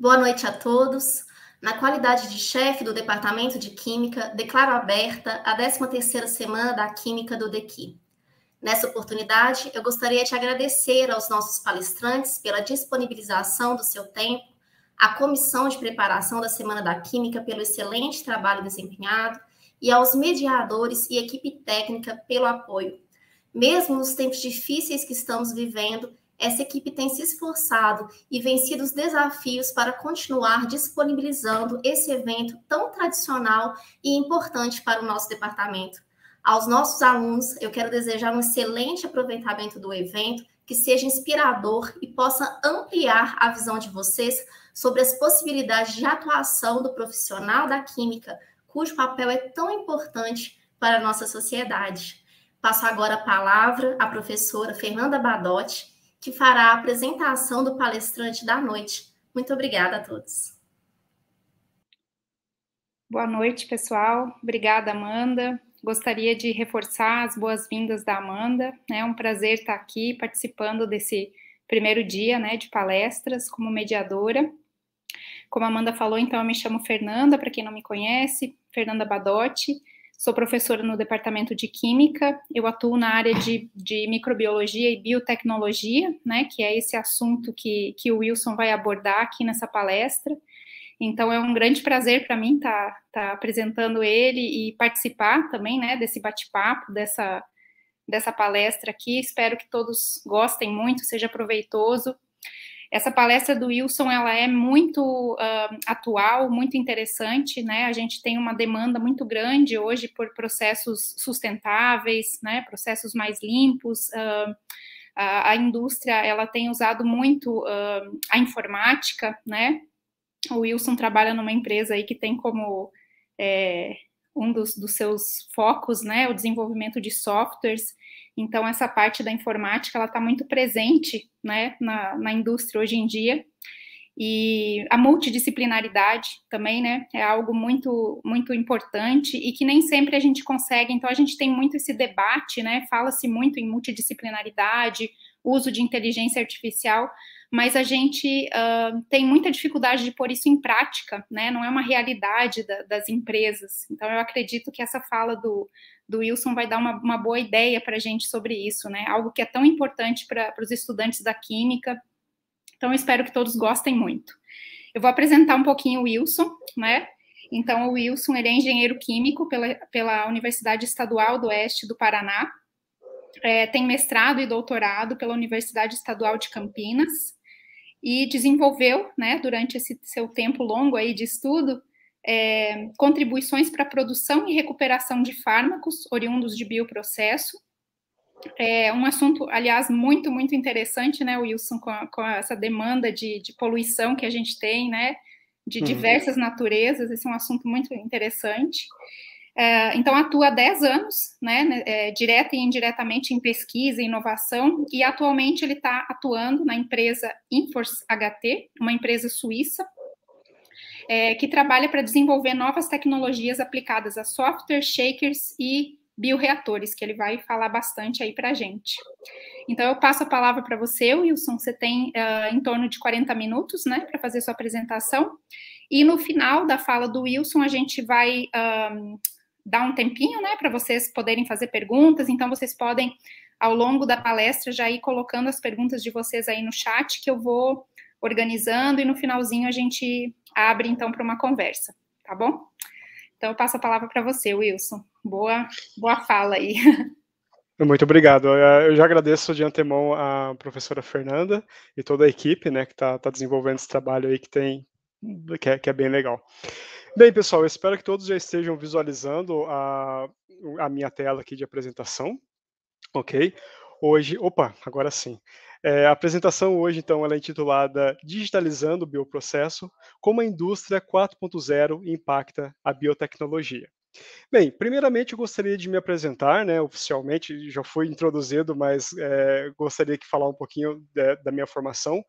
Boa noite a todos. Na qualidade de chefe do Departamento de Química, declaro aberta a 13ª semana da Química do DEQI. Nessa oportunidade, eu gostaria de agradecer aos nossos palestrantes pela disponibilização do seu tempo, à comissão de preparação da Semana da Química pelo excelente trabalho desempenhado e aos mediadores e equipe técnica pelo apoio. Mesmo nos tempos difíceis que estamos vivendo, essa equipe tem se esforçado e vencido os desafios para continuar disponibilizando esse evento tão tradicional e importante para o nosso departamento. Aos nossos alunos, eu quero desejar um excelente aproveitamento do evento, que seja inspirador e possa ampliar a visão de vocês sobre as possibilidades de atuação do profissional da química, cujo papel é tão importante para a nossa sociedade. Passo agora a palavra à professora Fernanda Badotti, que fará a apresentação do palestrante da noite. Muito obrigada a todos. Boa noite, pessoal. Obrigada, Amanda. Gostaria de reforçar as boas-vindas da Amanda. Né? É um prazer estar aqui participando desse primeiro dia né, de palestras como mediadora. Como a Amanda falou, então, eu me chamo Fernanda, para quem não me conhece, Fernanda Badotti. Sou professora no departamento de Química, eu atuo na área de, de microbiologia e biotecnologia, né, que é esse assunto que, que o Wilson vai abordar aqui nessa palestra. Então é um grande prazer para mim estar tá, tá apresentando ele e participar também né, desse bate-papo, dessa, dessa palestra aqui. Espero que todos gostem muito, seja proveitoso essa palestra do Wilson, ela é muito uh, atual, muito interessante, né? A gente tem uma demanda muito grande hoje por processos sustentáveis, né? Processos mais limpos, uh, a, a, indústria ela tem usado muito uh, a informática, né? O Wilson trabalha numa empresa aí que tem como é, um dos, dos, seus focos, né, o desenvolvimento de softwares. Então, essa parte da informática, ela está muito presente né, na, na indústria hoje em dia. E a multidisciplinaridade também, né, é algo muito, muito importante e que nem sempre a gente consegue. Então, a gente tem muito esse debate, né, fala-se muito em multidisciplinaridade, uso de inteligência artificial, mas a gente uh, tem muita dificuldade de pôr isso em prática, né? Não é uma realidade da, das empresas. Então, eu acredito que essa fala do, do Wilson vai dar uma, uma boa ideia para a gente sobre isso, né? Algo que é tão importante para os estudantes da química. Então, eu espero que todos gostem muito. Eu vou apresentar um pouquinho o Wilson, né? Então, o Wilson, ele é engenheiro químico pela, pela Universidade Estadual do Oeste do Paraná. É, tem mestrado e doutorado pela Universidade Estadual de Campinas, e desenvolveu, né, durante esse seu tempo longo aí de estudo, é, contribuições para a produção e recuperação de fármacos oriundos de bioprocesso. É um assunto, aliás, muito, muito interessante, né, Wilson, com, a, com essa demanda de, de, poluição que a gente tem, né, de uhum. diversas naturezas, esse é um assunto muito interessante. É, então, atua há 10 anos, né, né é, direta e indiretamente em pesquisa e inovação, e atualmente ele está atuando na empresa Inforce HT, uma empresa suíça, é, que trabalha para desenvolver novas tecnologias aplicadas a software, shakers e bioreatores, que ele vai falar bastante aí para a gente. Então, eu passo a palavra para você, Wilson. Você tem uh, em torno de 40 minutos né, para fazer sua apresentação. E no final da fala do Wilson, a gente vai um, dar um tempinho, né, para vocês poderem fazer perguntas. Então, vocês podem, ao longo da palestra, já ir colocando as perguntas de vocês aí no chat, que eu vou organizando e no finalzinho a gente abre, então, para uma conversa, tá bom? Então, eu passo a palavra para você, Wilson. Boa, boa fala aí. Muito obrigado. Eh, eu já agradeço de antemão a professora Fernanda e toda a equipe, né, que está tá desenvolvendo esse trabalho aí que tem, que é, que é bem legal. Bem, pessoal, eu espero que todos já estejam visualizando a, a minha tela aqui de apresentação, ok? Hoje, opa, agora sim. É, a apresentação hoje, então, ela é intitulada Digitalizando o Bioprocesso, como a indústria 4.0 impacta a biotecnologia. Bem, primeiramente eu gostaria de me apresentar, né, oficialmente já fui introduzido, mas é, gostaria de falar um pouquinho de, é, da minha formação.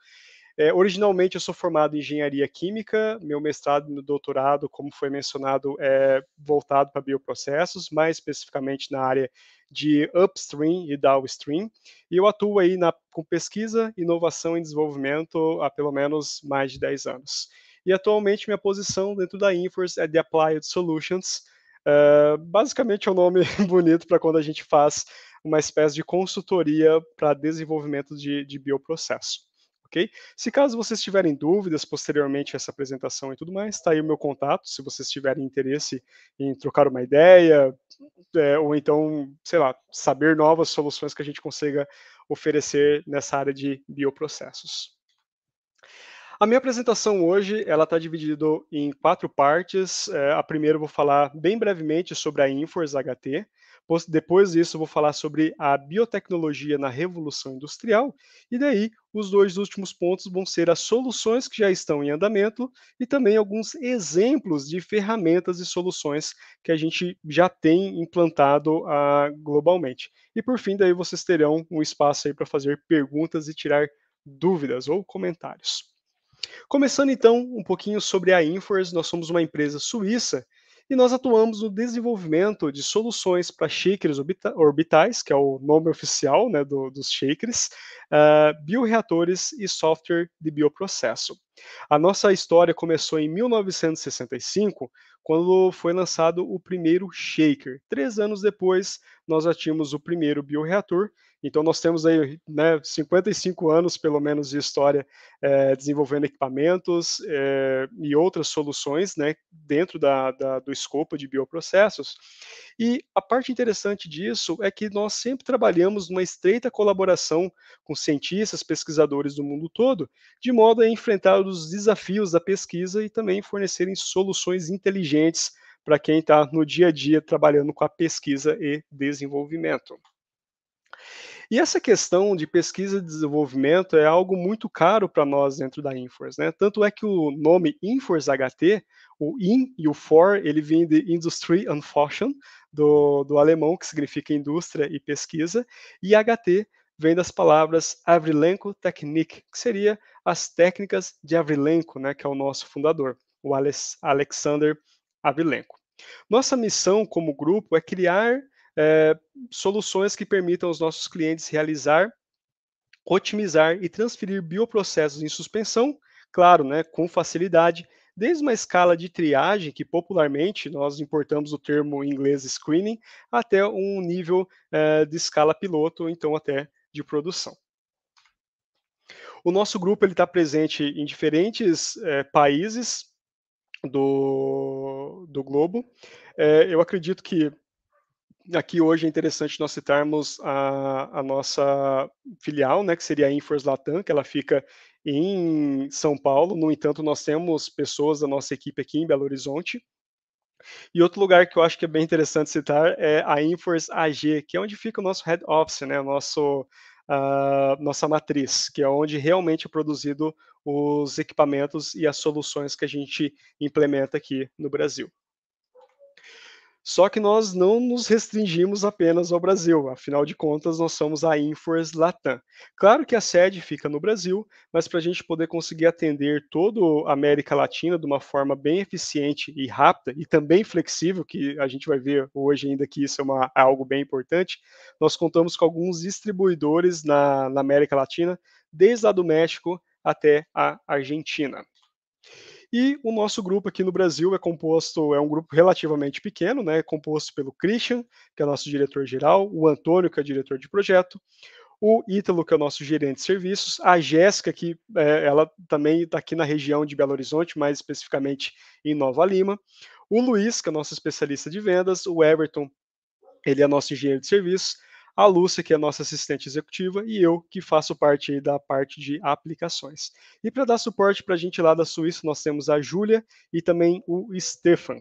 É, originalmente eu sou formado em engenharia química, meu mestrado e meu doutorado, como foi mencionado, é voltado para bioprocessos, mais especificamente na área de upstream e downstream, e eu atuo aí na, com pesquisa, inovação e desenvolvimento há pelo menos mais de 10 anos. E atualmente minha posição dentro da Infors é de Applied Solutions, uh, basicamente é um nome bonito para quando a gente faz uma espécie de consultoria para desenvolvimento de, de bioprocesso ok? Se caso vocês tiverem dúvidas posteriormente a essa apresentação e tudo mais, está aí o meu contato, se vocês tiverem interesse em trocar uma ideia, é, ou então, sei lá, saber novas soluções que a gente consiga oferecer nessa área de bioprocessos. A minha apresentação hoje ela está dividida em quatro partes. É, a primeira eu vou falar bem brevemente sobre a Infors HT. Depois disso, eu vou falar sobre a biotecnologia na Revolução Industrial, e daí os dois últimos pontos vão ser as soluções que já estão em andamento e também alguns exemplos de ferramentas e soluções que a gente já tem implantado ah, globalmente. E por fim, daí vocês terão um espaço aí para fazer perguntas e tirar dúvidas ou comentários. Começando então um pouquinho sobre a Infors, nós somos uma empresa suíça e nós atuamos no desenvolvimento de soluções para shakers orbitais, que é o nome oficial né, do, dos shakers, uh, bioreatores e software de bioprocesso. A nossa história começou em 1965, quando foi lançado o primeiro shaker. Três anos depois, nós já tínhamos o primeiro bioreator então, nós temos aí né, 55 anos, pelo menos, de história é, desenvolvendo equipamentos é, e outras soluções né, dentro da, da, do escopo de bioprocessos. E a parte interessante disso é que nós sempre trabalhamos numa estreita colaboração com cientistas, pesquisadores do mundo todo, de modo a enfrentar os desafios da pesquisa e também fornecerem soluções inteligentes para quem está no dia a dia trabalhando com a pesquisa e desenvolvimento. E essa questão de pesquisa e desenvolvimento é algo muito caro para nós dentro da Infors, né? Tanto é que o nome Inforce HT, o in e o for, ele vem de Industry and Forschung, do, do alemão, que significa indústria e pesquisa, e HT vem das palavras Avrilenko Technik, que seria as técnicas de Avrilenko, né, que é o nosso fundador, o Alexander Avrilenko. Nossa missão como grupo é criar é, soluções que permitam aos nossos clientes realizar, otimizar e transferir bioprocessos em suspensão, claro, né, com facilidade, desde uma escala de triagem, que popularmente nós importamos o termo em inglês screening, até um nível é, de escala piloto, então até de produção. O nosso grupo está presente em diferentes é, países do, do globo. É, eu acredito que aqui hoje é interessante nós citarmos a, a nossa filial, né, que seria a Infors Latam, que ela fica em São Paulo. No entanto, nós temos pessoas da nossa equipe aqui em Belo Horizonte. E outro lugar que eu acho que é bem interessante citar é a Infors AG, que é onde fica o nosso head office, né, nosso a nossa matriz, que é onde realmente é produzido os equipamentos e as soluções que a gente implementa aqui no Brasil. Só que nós não nos restringimos apenas ao Brasil, afinal de contas, nós somos a Infors Latam. Claro que a sede fica no Brasil, mas para a gente poder conseguir atender toda a América Latina de uma forma bem eficiente e rápida, e também flexível, que a gente vai ver hoje ainda que isso é uma, é algo bem importante, nós contamos com alguns distribuidores na, na América Latina, desde lá do México até a Argentina. E o nosso grupo aqui no Brasil é composto, é um grupo relativamente pequeno, né? É composto pelo Christian, que é nosso diretor-geral, o Antônio, que é diretor de projeto, o Ítalo, que é o nosso gerente de serviços, a Jéssica, que é, ela também está aqui na região de Belo Horizonte, mais especificamente em Nova Lima, o Luiz, que é nosso especialista de vendas, o Everton, ele é nosso engenheiro de serviços, a Lúcia, que é nossa assistente executiva, e eu, que faço parte da parte de aplicações. E para dar suporte para a gente lá da Suíça, nós temos a Júlia e também o Stefan.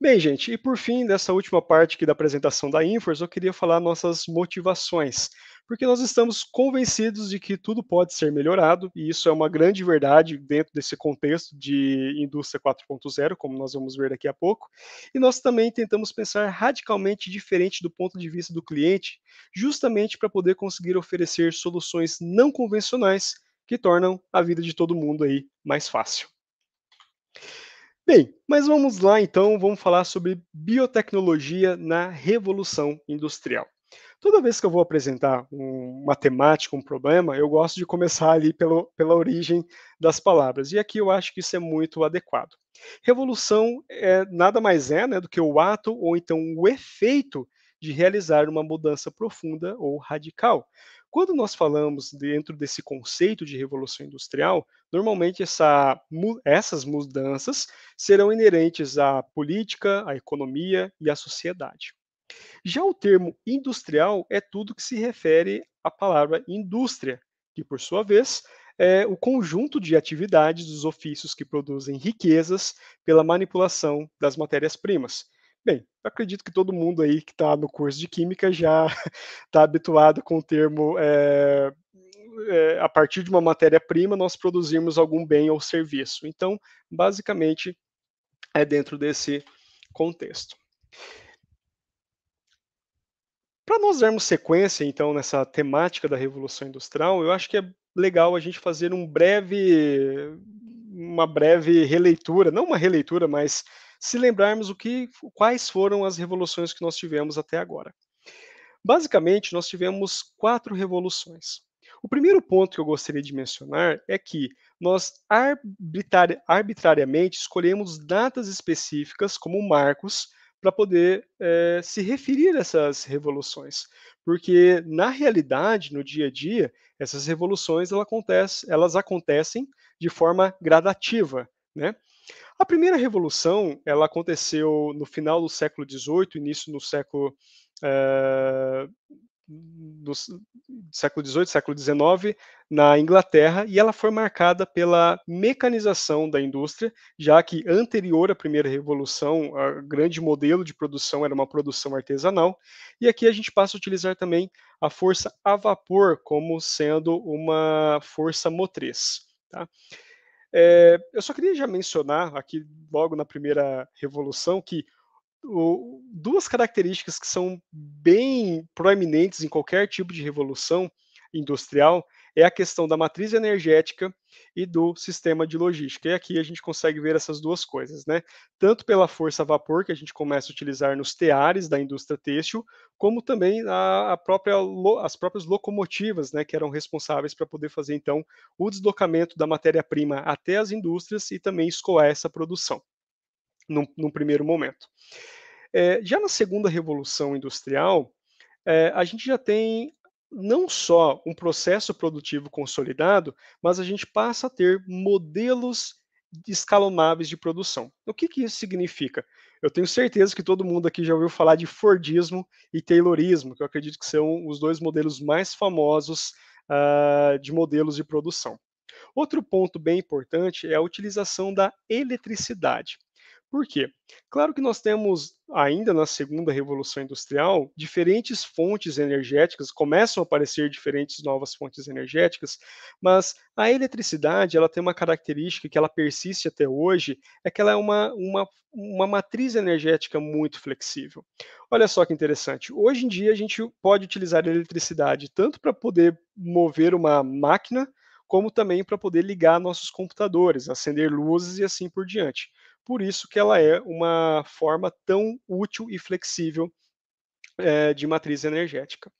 Bem, gente, e por fim, dessa última parte aqui da apresentação da Infors, eu queria falar nossas motivações porque nós estamos convencidos de que tudo pode ser melhorado, e isso é uma grande verdade dentro desse contexto de indústria 4.0, como nós vamos ver daqui a pouco. E nós também tentamos pensar radicalmente diferente do ponto de vista do cliente, justamente para poder conseguir oferecer soluções não convencionais que tornam a vida de todo mundo aí mais fácil. Bem, mas vamos lá então, vamos falar sobre biotecnologia na revolução industrial. Toda vez que eu vou apresentar um, uma temática, um problema, eu gosto de começar ali pelo, pela origem das palavras. E aqui eu acho que isso é muito adequado. Revolução é, nada mais é né, do que o ato ou então o efeito de realizar uma mudança profunda ou radical. Quando nós falamos dentro desse conceito de revolução industrial, normalmente essa, essas mudanças serão inerentes à política, à economia e à sociedade. Já o termo industrial é tudo que se refere à palavra indústria, que, por sua vez, é o conjunto de atividades dos ofícios que produzem riquezas pela manipulação das matérias-primas. Bem, acredito que todo mundo aí que está no curso de Química já está habituado com o termo é, é, a partir de uma matéria-prima nós produzirmos algum bem ou serviço. Então, basicamente, é dentro desse contexto. Para nós darmos sequência, então, nessa temática da Revolução Industrial, eu acho que é legal a gente fazer um breve, uma breve releitura, não uma releitura, mas se lembrarmos o que, quais foram as revoluções que nós tivemos até agora. Basicamente, nós tivemos quatro revoluções. O primeiro ponto que eu gostaria de mencionar é que nós arbitrariamente escolhemos datas específicas como marcos para poder é, se referir a essas revoluções. Porque, na realidade, no dia a dia, essas revoluções elas acontecem, elas acontecem de forma gradativa. Né? A primeira revolução ela aconteceu no final do século XVIII, início do século, eh, do século XVIII, século XIX, na Inglaterra, e ela foi marcada pela mecanização da indústria, já que anterior à primeira revolução, o grande modelo de produção era uma produção artesanal, e aqui a gente passa a utilizar também a força a vapor como sendo uma força motriz. Tá? É, eu só queria já mencionar aqui, logo na primeira revolução, que duas características que são bem proeminentes em qualquer tipo de revolução industrial é a questão da matriz energética e do sistema de logística. E aqui a gente consegue ver essas duas coisas, né? Tanto pela força a vapor que a gente começa a utilizar nos teares da indústria têxtil, como também a, a própria, as próprias locomotivas, né, que eram responsáveis para poder fazer então o deslocamento da matéria-prima até as indústrias e também escoar essa produção num, num primeiro momento. É, já na segunda revolução industrial, é, a gente já tem não só um processo produtivo consolidado, mas a gente passa a ter modelos escalonáveis de produção. O que, que isso significa? Eu tenho certeza que todo mundo aqui já ouviu falar de Fordismo e Taylorismo, que eu acredito que são os dois modelos mais famosos uh, de modelos de produção. Outro ponto bem importante é a utilização da eletricidade. Por quê? Claro que nós temos, ainda na segunda revolução industrial, diferentes fontes energéticas, começam a aparecer diferentes novas fontes energéticas, mas a eletricidade ela tem uma característica que ela persiste até hoje, é que ela é uma, uma, uma matriz energética muito flexível. Olha só que interessante, hoje em dia a gente pode utilizar a eletricidade tanto para poder mover uma máquina, como também para poder ligar nossos computadores, acender luzes e assim por diante por isso que ela é uma forma tão útil e flexível é, de matriz energética.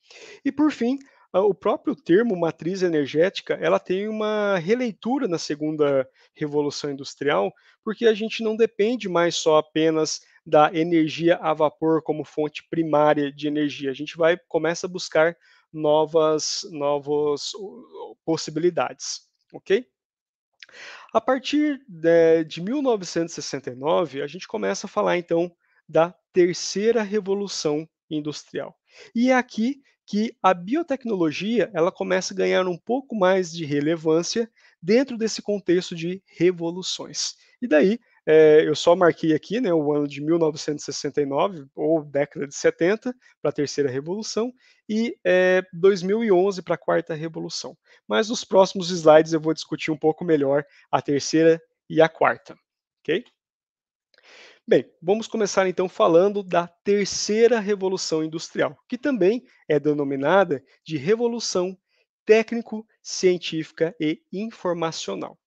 E por fim, o próprio termo matriz energética, ela tem uma releitura na segunda revolução industrial, porque a gente não depende mais só apenas da energia a vapor como fonte primária de energia. A gente vai começa a buscar novas novas possibilidades, OK? A partir né, de, de 1969, a gente começa a falar então da terceira revolução industrial. E é aqui que a biotecnologia ela começa a ganhar um pouco mais de relevância dentro desse contexto de revoluções. E daí é, eu só marquei aqui né, o ano de 1969, ou década de 70, para a Terceira Revolução, e é, 2011 para a Quarta Revolução. Mas nos próximos slides eu vou discutir um pouco melhor a Terceira e a Quarta, ok? Bem, vamos começar então falando da Terceira Revolução Industrial, que também é denominada de Revolução Técnico, Científica e Informacional.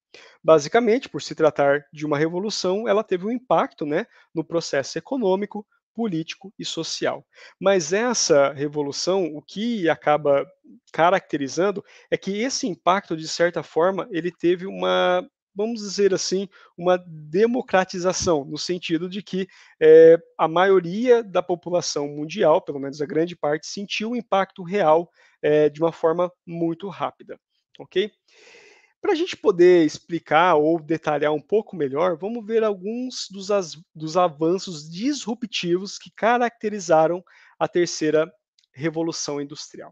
Basicamente, por se tratar de uma revolução, ela teve um impacto né, no processo econômico, político e social. Mas essa revolução, o que acaba caracterizando é que esse impacto, de certa forma, ele teve uma, vamos dizer assim, uma democratização, no sentido de que é, a maioria da população mundial, pelo menos a grande parte, sentiu o impacto real é, de uma forma muito rápida. Ok? Para a gente poder explicar ou detalhar um pouco melhor, vamos ver alguns dos, dos avanços disruptivos que caracterizaram a terceira revolução industrial.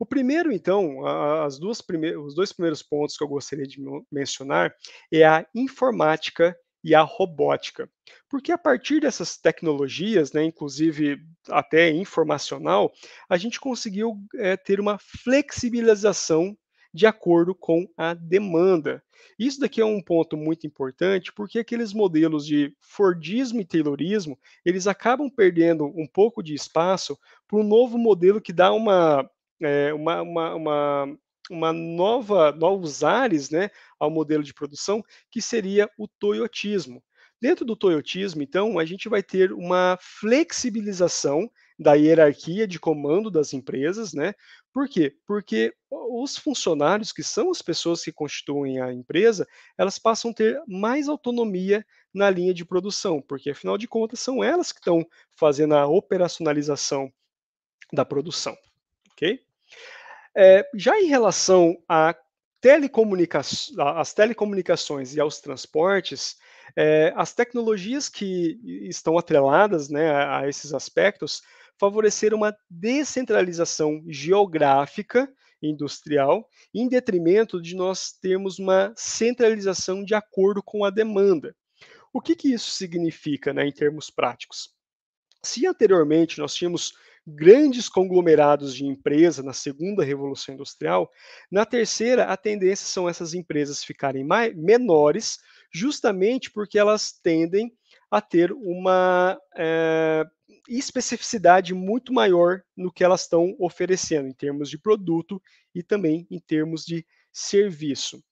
O primeiro, então, as duas os dois primeiros pontos que eu gostaria de mencionar é a informática e a robótica. Porque a partir dessas tecnologias, né, inclusive até informacional, a gente conseguiu é, ter uma flexibilização de acordo com a demanda. Isso daqui é um ponto muito importante, porque aqueles modelos de Fordismo e Taylorismo, eles acabam perdendo um pouco de espaço para um novo modelo que dá uma, é, uma, uma, uma uma nova, novos ares né, ao modelo de produção, que seria o toyotismo. Dentro do toyotismo, então, a gente vai ter uma flexibilização da hierarquia de comando das empresas, né, por quê? Porque os funcionários, que são as pessoas que constituem a empresa, elas passam a ter mais autonomia na linha de produção, porque afinal de contas são elas que estão fazendo a operacionalização da produção, ok? É, já em relação telecomunica às telecomunicações e aos transportes, é, as tecnologias que estão atreladas né, a, a esses aspectos favorecer uma descentralização geográfica industrial, em detrimento de nós termos uma centralização de acordo com a demanda. O que, que isso significa né, em termos práticos? Se anteriormente nós tínhamos grandes conglomerados de empresa na segunda revolução industrial, na terceira a tendência são essas empresas ficarem mais, menores, justamente porque elas tendem a ter uma é, especificidade muito maior no que elas estão oferecendo, em termos de produto e também em termos de serviço.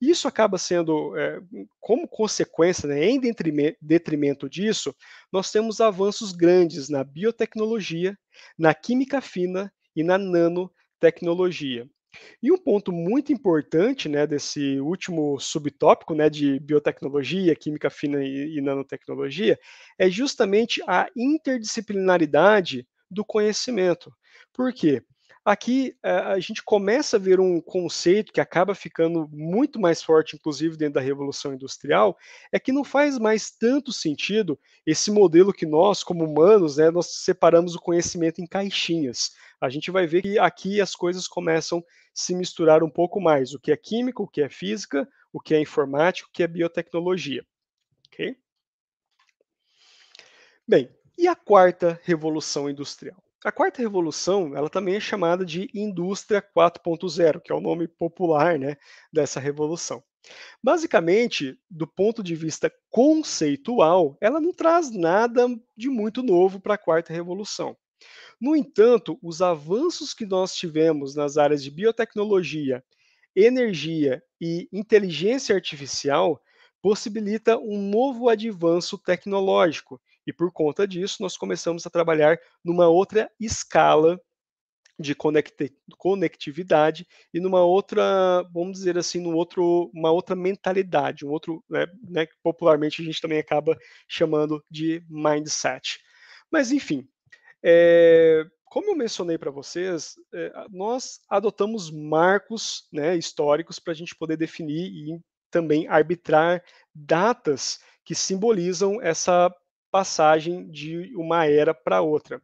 Isso acaba sendo, é, como consequência, né, em detrimento disso, nós temos avanços grandes na biotecnologia, na química fina e na nanotecnologia. E um ponto muito importante né, desse último subtópico né, de biotecnologia, química fina e, nanotecnologia é justamente a interdisciplinaridade do conhecimento. Por quê? Aqui é, a gente começa a ver um conceito que acaba ficando muito mais forte, inclusive dentro da Revolução Industrial, é que não faz mais tanto sentido esse modelo que nós, como humanos, né, nós separamos o conhecimento em caixinhas a gente vai ver que aqui as coisas começam a se misturar um pouco mais. O que é química, o que é física, o que é informática, o que é biotecnologia. Ok? Bem, e a quarta revolução industrial? A quarta revolução, ela também é chamada de indústria 4.0, que é o nome popular, né, dessa revolução. Basicamente, do ponto de vista conceitual, ela não traz nada de muito novo para a quarta revolução. No entanto, os avanços que nós tivemos nas áreas de biotecnologia, energia e inteligência artificial possibilita um novo avanço tecnológico e por conta disso nós começamos a trabalhar numa outra escala de conectividade e numa outra, vamos dizer assim, num outro, uma outra mentalidade, um outro, né, né, popularmente a gente também acaba chamando de mindset. Mas enfim, é, como eu mencionei para vocês, é, nós adotamos marcos né, históricos para a gente poder definir e também arbitrar datas que simbolizam essa passagem de uma era para outra.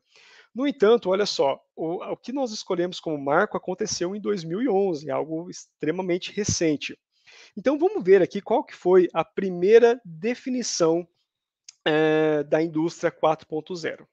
No entanto, olha só, o, o, que nós escolhemos como marco aconteceu em 2011, algo extremamente recente. Então vamos ver aqui qual que foi a primeira definição é, da indústria 4.0.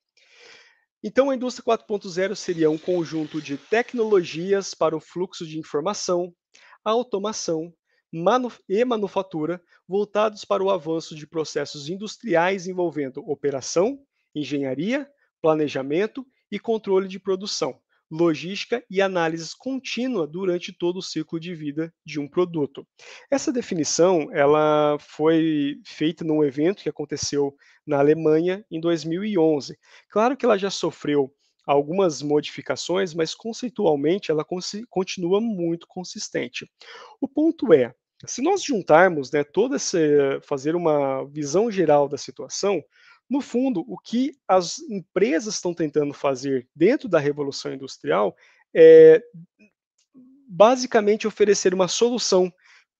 Então, a indústria 4.0 seria um conjunto de tecnologias para o fluxo de informação, automação manu e manufatura voltados para o avanço de processos industriais envolvendo operação, engenharia, planejamento e controle de produção logística e análise contínua durante todo o ciclo de vida de um produto. Essa definição ela foi feita num evento que aconteceu na Alemanha em 2011. Claro que ela já sofreu algumas modificações, mas conceitualmente ela continua muito consistente. O ponto é, se nós juntarmos né, toda essa, fazer uma visão geral da situação, no fundo, o que as empresas estão tentando fazer dentro da Revolução Industrial é basicamente oferecer uma solução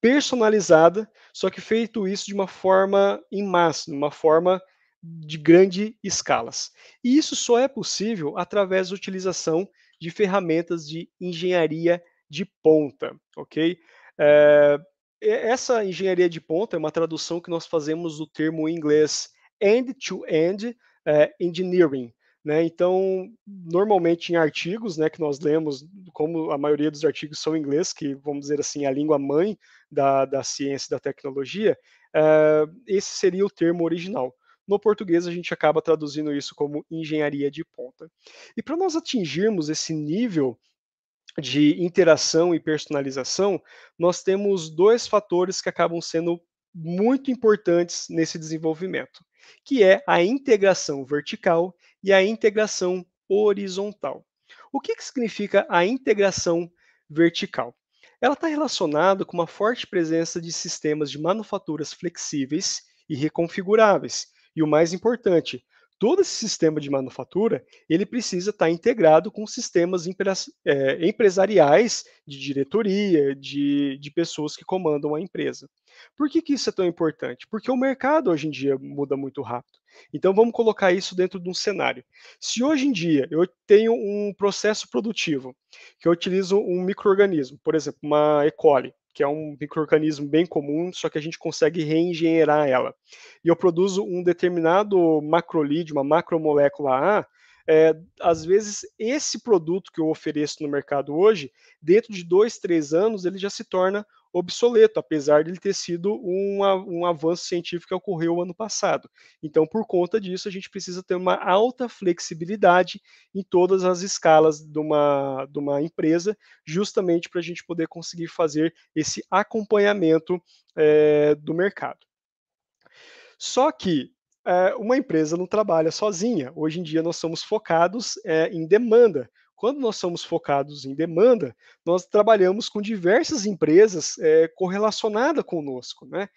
personalizada, só que feito isso de uma forma em massa, de uma forma de grande escalas. E isso só é possível através da utilização de ferramentas de engenharia de ponta, ok? É, essa engenharia de ponta é uma tradução que nós fazemos do termo em inglês end-to-end é, eh, engineering. Né? Então, normalmente em artigos né, que nós lemos, como a maioria dos artigos são em inglês, que vamos dizer assim, a língua mãe da, da ciência e da tecnologia, é, esse seria o termo original. No português, a gente acaba traduzindo isso como engenharia de ponta. E para nós atingirmos esse nível de interação e personalização, nós temos dois fatores que acabam sendo muito importantes nesse desenvolvimento que é a integração vertical e a integração horizontal. O que, que significa a integração vertical? Ela está relacionada com uma forte presença de sistemas de manufaturas flexíveis e reconfiguráveis. E o mais importante, todo esse sistema de manufatura ele precisa estar tá integrado com sistemas é, empresariais de diretoria, de, de pessoas que comandam a empresa. Por que, que isso é tão importante? Porque o mercado hoje em dia muda muito rápido. Então vamos colocar isso dentro de um cenário. Se hoje em dia eu tenho um processo produtivo que eu utilizo um microorganismo, por exemplo, uma E. coli, que é um microorganismo bem comum, só que a gente consegue reengenheirar ela. E eu produzo um determinado macrolídeo, uma macromolécula A, é, às vezes esse produto que eu ofereço no mercado hoje, dentro de dois, três anos, ele já se torna obsoleto, apesar de ele ter sido um, um avanço científico que ocorreu ano passado. Então, por conta disso, a gente precisa ter uma alta flexibilidade em todas as escalas de uma, de uma empresa, justamente para a gente poder conseguir fazer esse acompanhamento é, do mercado. Só que é, uma empresa não trabalha sozinha. Hoje em dia, nós somos focados é, em demanda quando nós somos focados em demanda, nós trabalhamos com diversas empresas é, eh, correlacionadas conosco, né?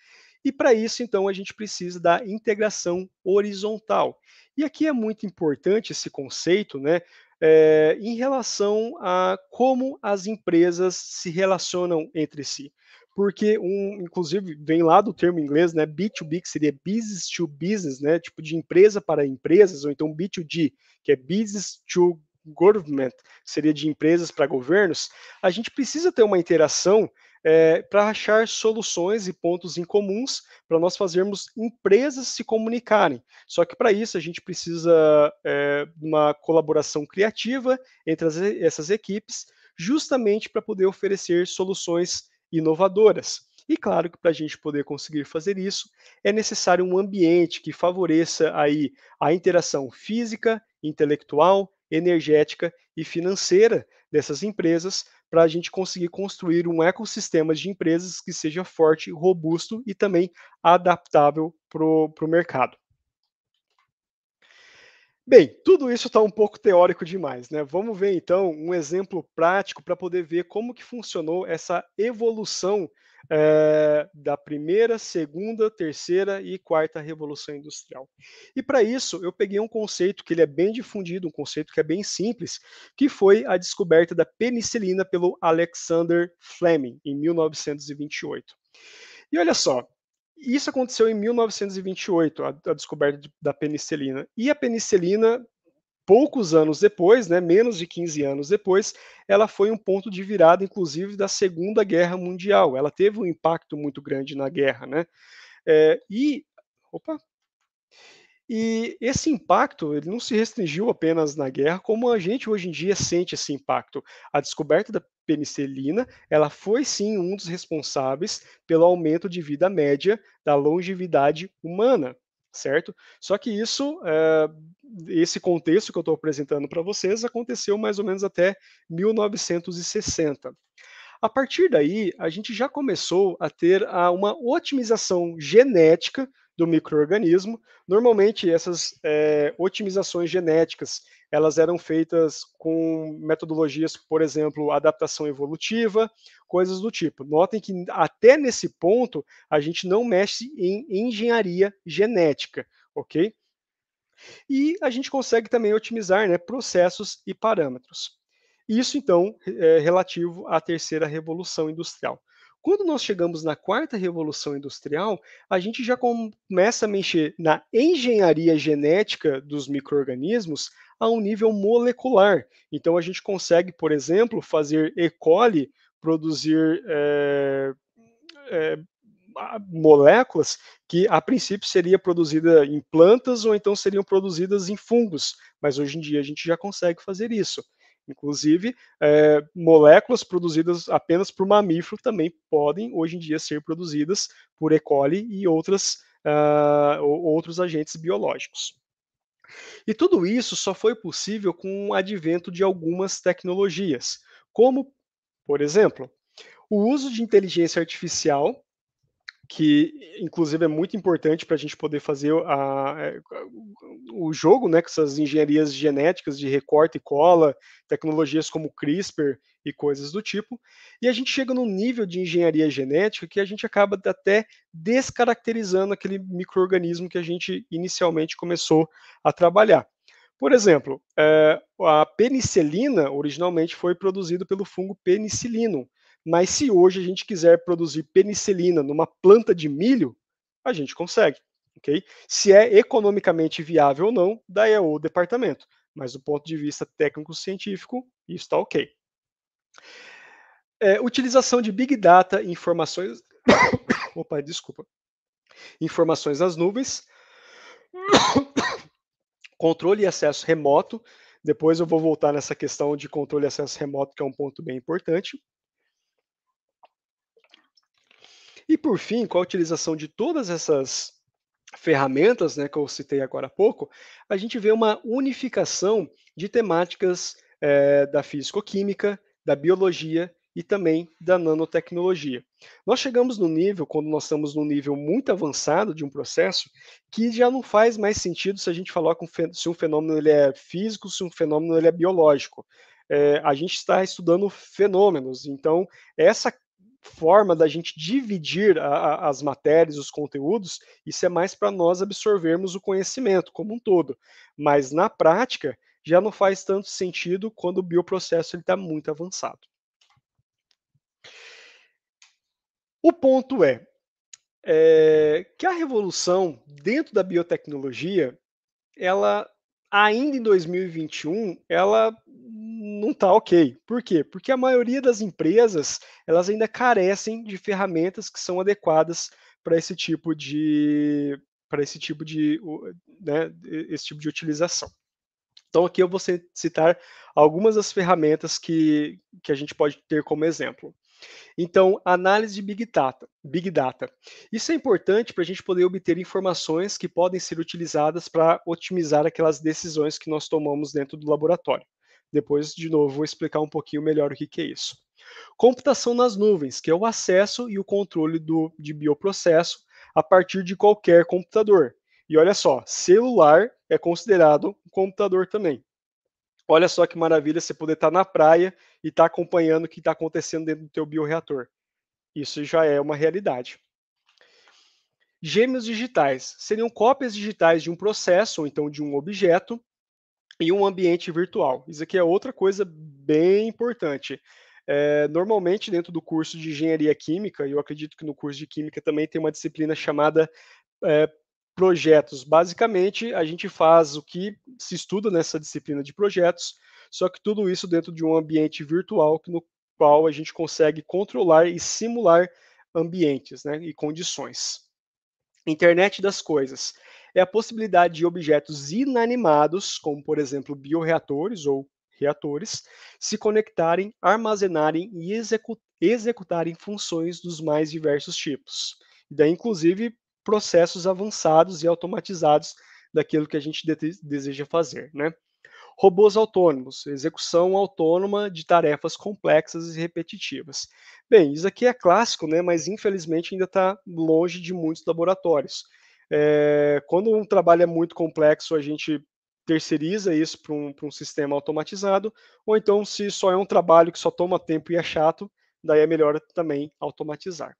E para isso, então, a gente precisa da integração horizontal. E aqui é muito importante esse conceito, né? É, em relação a como as empresas se relacionam entre si. Porque um, inclusive, vem lá do termo inglês, né? B2B, que seria business to business, né? Tipo de empresa para empresas, ou então B2G, que é business to government, seria de empresas para governos, a gente precisa ter uma interação é, para achar soluções e pontos em comuns para nós fazermos empresas se comunicarem. Só que para isso a gente precisa é, uma colaboração criativa entre as, essas equipes, justamente para poder oferecer soluções inovadoras. E claro que para a gente poder conseguir fazer isso, é necessário um ambiente que favoreça aí a interação física, intelectual, energética e financeira dessas empresas para a gente conseguir construir um ecossistema de empresas que seja forte, robusto e também adaptável para o mercado. Bem, tudo isso está um pouco teórico demais, né? Vamos ver então um exemplo prático para poder ver como que funcionou essa evolução é, da primeira, segunda, terceira e quarta revolução industrial. E para isso eu peguei um conceito que ele é bem difundido, um conceito que é bem simples, que foi a descoberta da penicilina pelo Alexander Fleming em 1928. E olha só, isso aconteceu em 1928, a, a descoberta de, da penicilina. E a penicilina poucos anos depois, né, menos de 15 anos depois, ela foi um ponto de virada, inclusive, da Segunda Guerra Mundial. Ela teve um impacto muito grande na guerra, né? É, e, opa, e esse impacto ele não se restringiu apenas na guerra, como a gente hoje em dia sente esse impacto. A descoberta da penicilina, ela foi sim um dos responsáveis pelo aumento de vida média da longevidade humana certo? Só que isso, eh, esse contexto que eu estou apresentando para vocês, aconteceu mais ou menos até 1960. A partir daí, a gente já começou a ter uma otimização genética do microorganismo. Normalmente essas é, otimizações genéticas elas eram feitas com metodologias, por exemplo, adaptação evolutiva, coisas do tipo. Notem que até nesse ponto a gente não mexe em engenharia genética, ok? E a gente consegue também otimizar né, processos e parâmetros. Isso, então, é relativo à terceira revolução industrial. Quando nós chegamos na quarta revolução industrial, a gente já começa a mexer na engenharia genética dos micro-organismos a um nível molecular. Então a gente consegue, por exemplo, fazer E. coli produzir é, é, moléculas que a princípio seria produzida em plantas ou então seriam produzidas em fungos, mas hoje em dia a gente já consegue fazer isso. Inclusive, é, moléculas produzidas apenas por mamífero também podem, hoje em dia, ser produzidas por E. coli e outras, uh, outros agentes biológicos. E tudo isso só foi possível com o advento de algumas tecnologias, como, por exemplo, o uso de inteligência artificial que inclusive é muito importante para a gente poder fazer a, é, o jogo, né, com essas engenharias genéticas de recorte e cola, tecnologias como CRISPR e coisas do tipo. E a gente chega num nível de engenharia genética que a gente acaba até descaracterizando aquele microorganismo que a gente inicialmente começou a trabalhar. Por exemplo, eh, a penicilina originalmente foi produzida pelo fungo penicilino mas se hoje a gente quiser produzir penicilina numa planta de milho, a gente consegue, ok? Se é economicamente viável ou não, daí é o departamento. Mas do ponto de vista técnico-científico, isso está ok. É, utilização de Big Data informações. Opa, desculpa. Informações nas nuvens. controle e acesso remoto. Depois eu vou voltar nessa questão de controle e acesso remoto, que é um ponto bem importante. E por fim, com a utilização de todas essas ferramentas né, que eu citei agora há pouco, a gente vê uma unificação de temáticas é, da fisicoquímica, da biologia e também da nanotecnologia. Nós chegamos no nível, quando nós estamos num nível muito avançado de um processo, que já não faz mais sentido se a gente falar com, se um fenômeno ele é físico, se um fenômeno ele é biológico. É, a gente está estudando fenômenos, então essa forma da gente dividir a, a, as matérias, os conteúdos, isso é mais para nós absorvermos o conhecimento como um todo. Mas na prática, já não faz tanto sentido quando o bioprocesso está muito avançado. O ponto é, é que a revolução dentro da biotecnologia, ela ainda em 2021, ela não está ok. Por quê? Porque a maioria das empresas elas ainda carecem de ferramentas que são adequadas para esse tipo de para esse tipo de né, esse tipo de utilização. Então aqui eu vou citar algumas das ferramentas que, que a gente pode ter como exemplo. Então, análise de Big Data. Big Data. Isso é importante para a gente poder obter informações que podem ser utilizadas para otimizar aquelas decisões que nós tomamos dentro do laboratório. Depois, de novo, vou explicar um pouquinho melhor o que, que é isso. Computação nas nuvens, que é o acesso e o controle do, de bioprocesso a partir de qualquer computador. E olha só, celular é considerado um computador também. Olha só que maravilha você poder estar na praia e estar acompanhando o que está acontecendo dentro do teu bioreator. Isso já é uma realidade. Gêmeos digitais seriam cópias digitais de um processo ou então de um objeto e um ambiente virtual. Isso aqui é outra coisa bem importante. É, normalmente, dentro do curso de engenharia química, e eu acredito que no curso de química também tem uma disciplina chamada é, projetos. Basicamente, a gente faz o que se estuda nessa disciplina de projetos, só que tudo isso dentro de um ambiente virtual no qual a gente consegue controlar e simular ambientes né, e condições. Internet das coisas é a possibilidade de objetos inanimados, como por exemplo bioreatores ou reatores, se conectarem, armazenarem e execu executarem funções dos mais diversos tipos. E daí, inclusive, processos avançados e automatizados daquilo que a gente de deseja fazer, né? robôs autônomos, execução autônoma de tarefas complexas e repetitivas. Bem, isso aqui é clássico, né, mas infelizmente ainda está longe de muitos laboratórios. É, quando um trabalho é muito complexo, a gente terceiriza isso para um, um, sistema automatizado, ou então se só é um trabalho que só toma tempo e é chato, daí é melhor também automatizar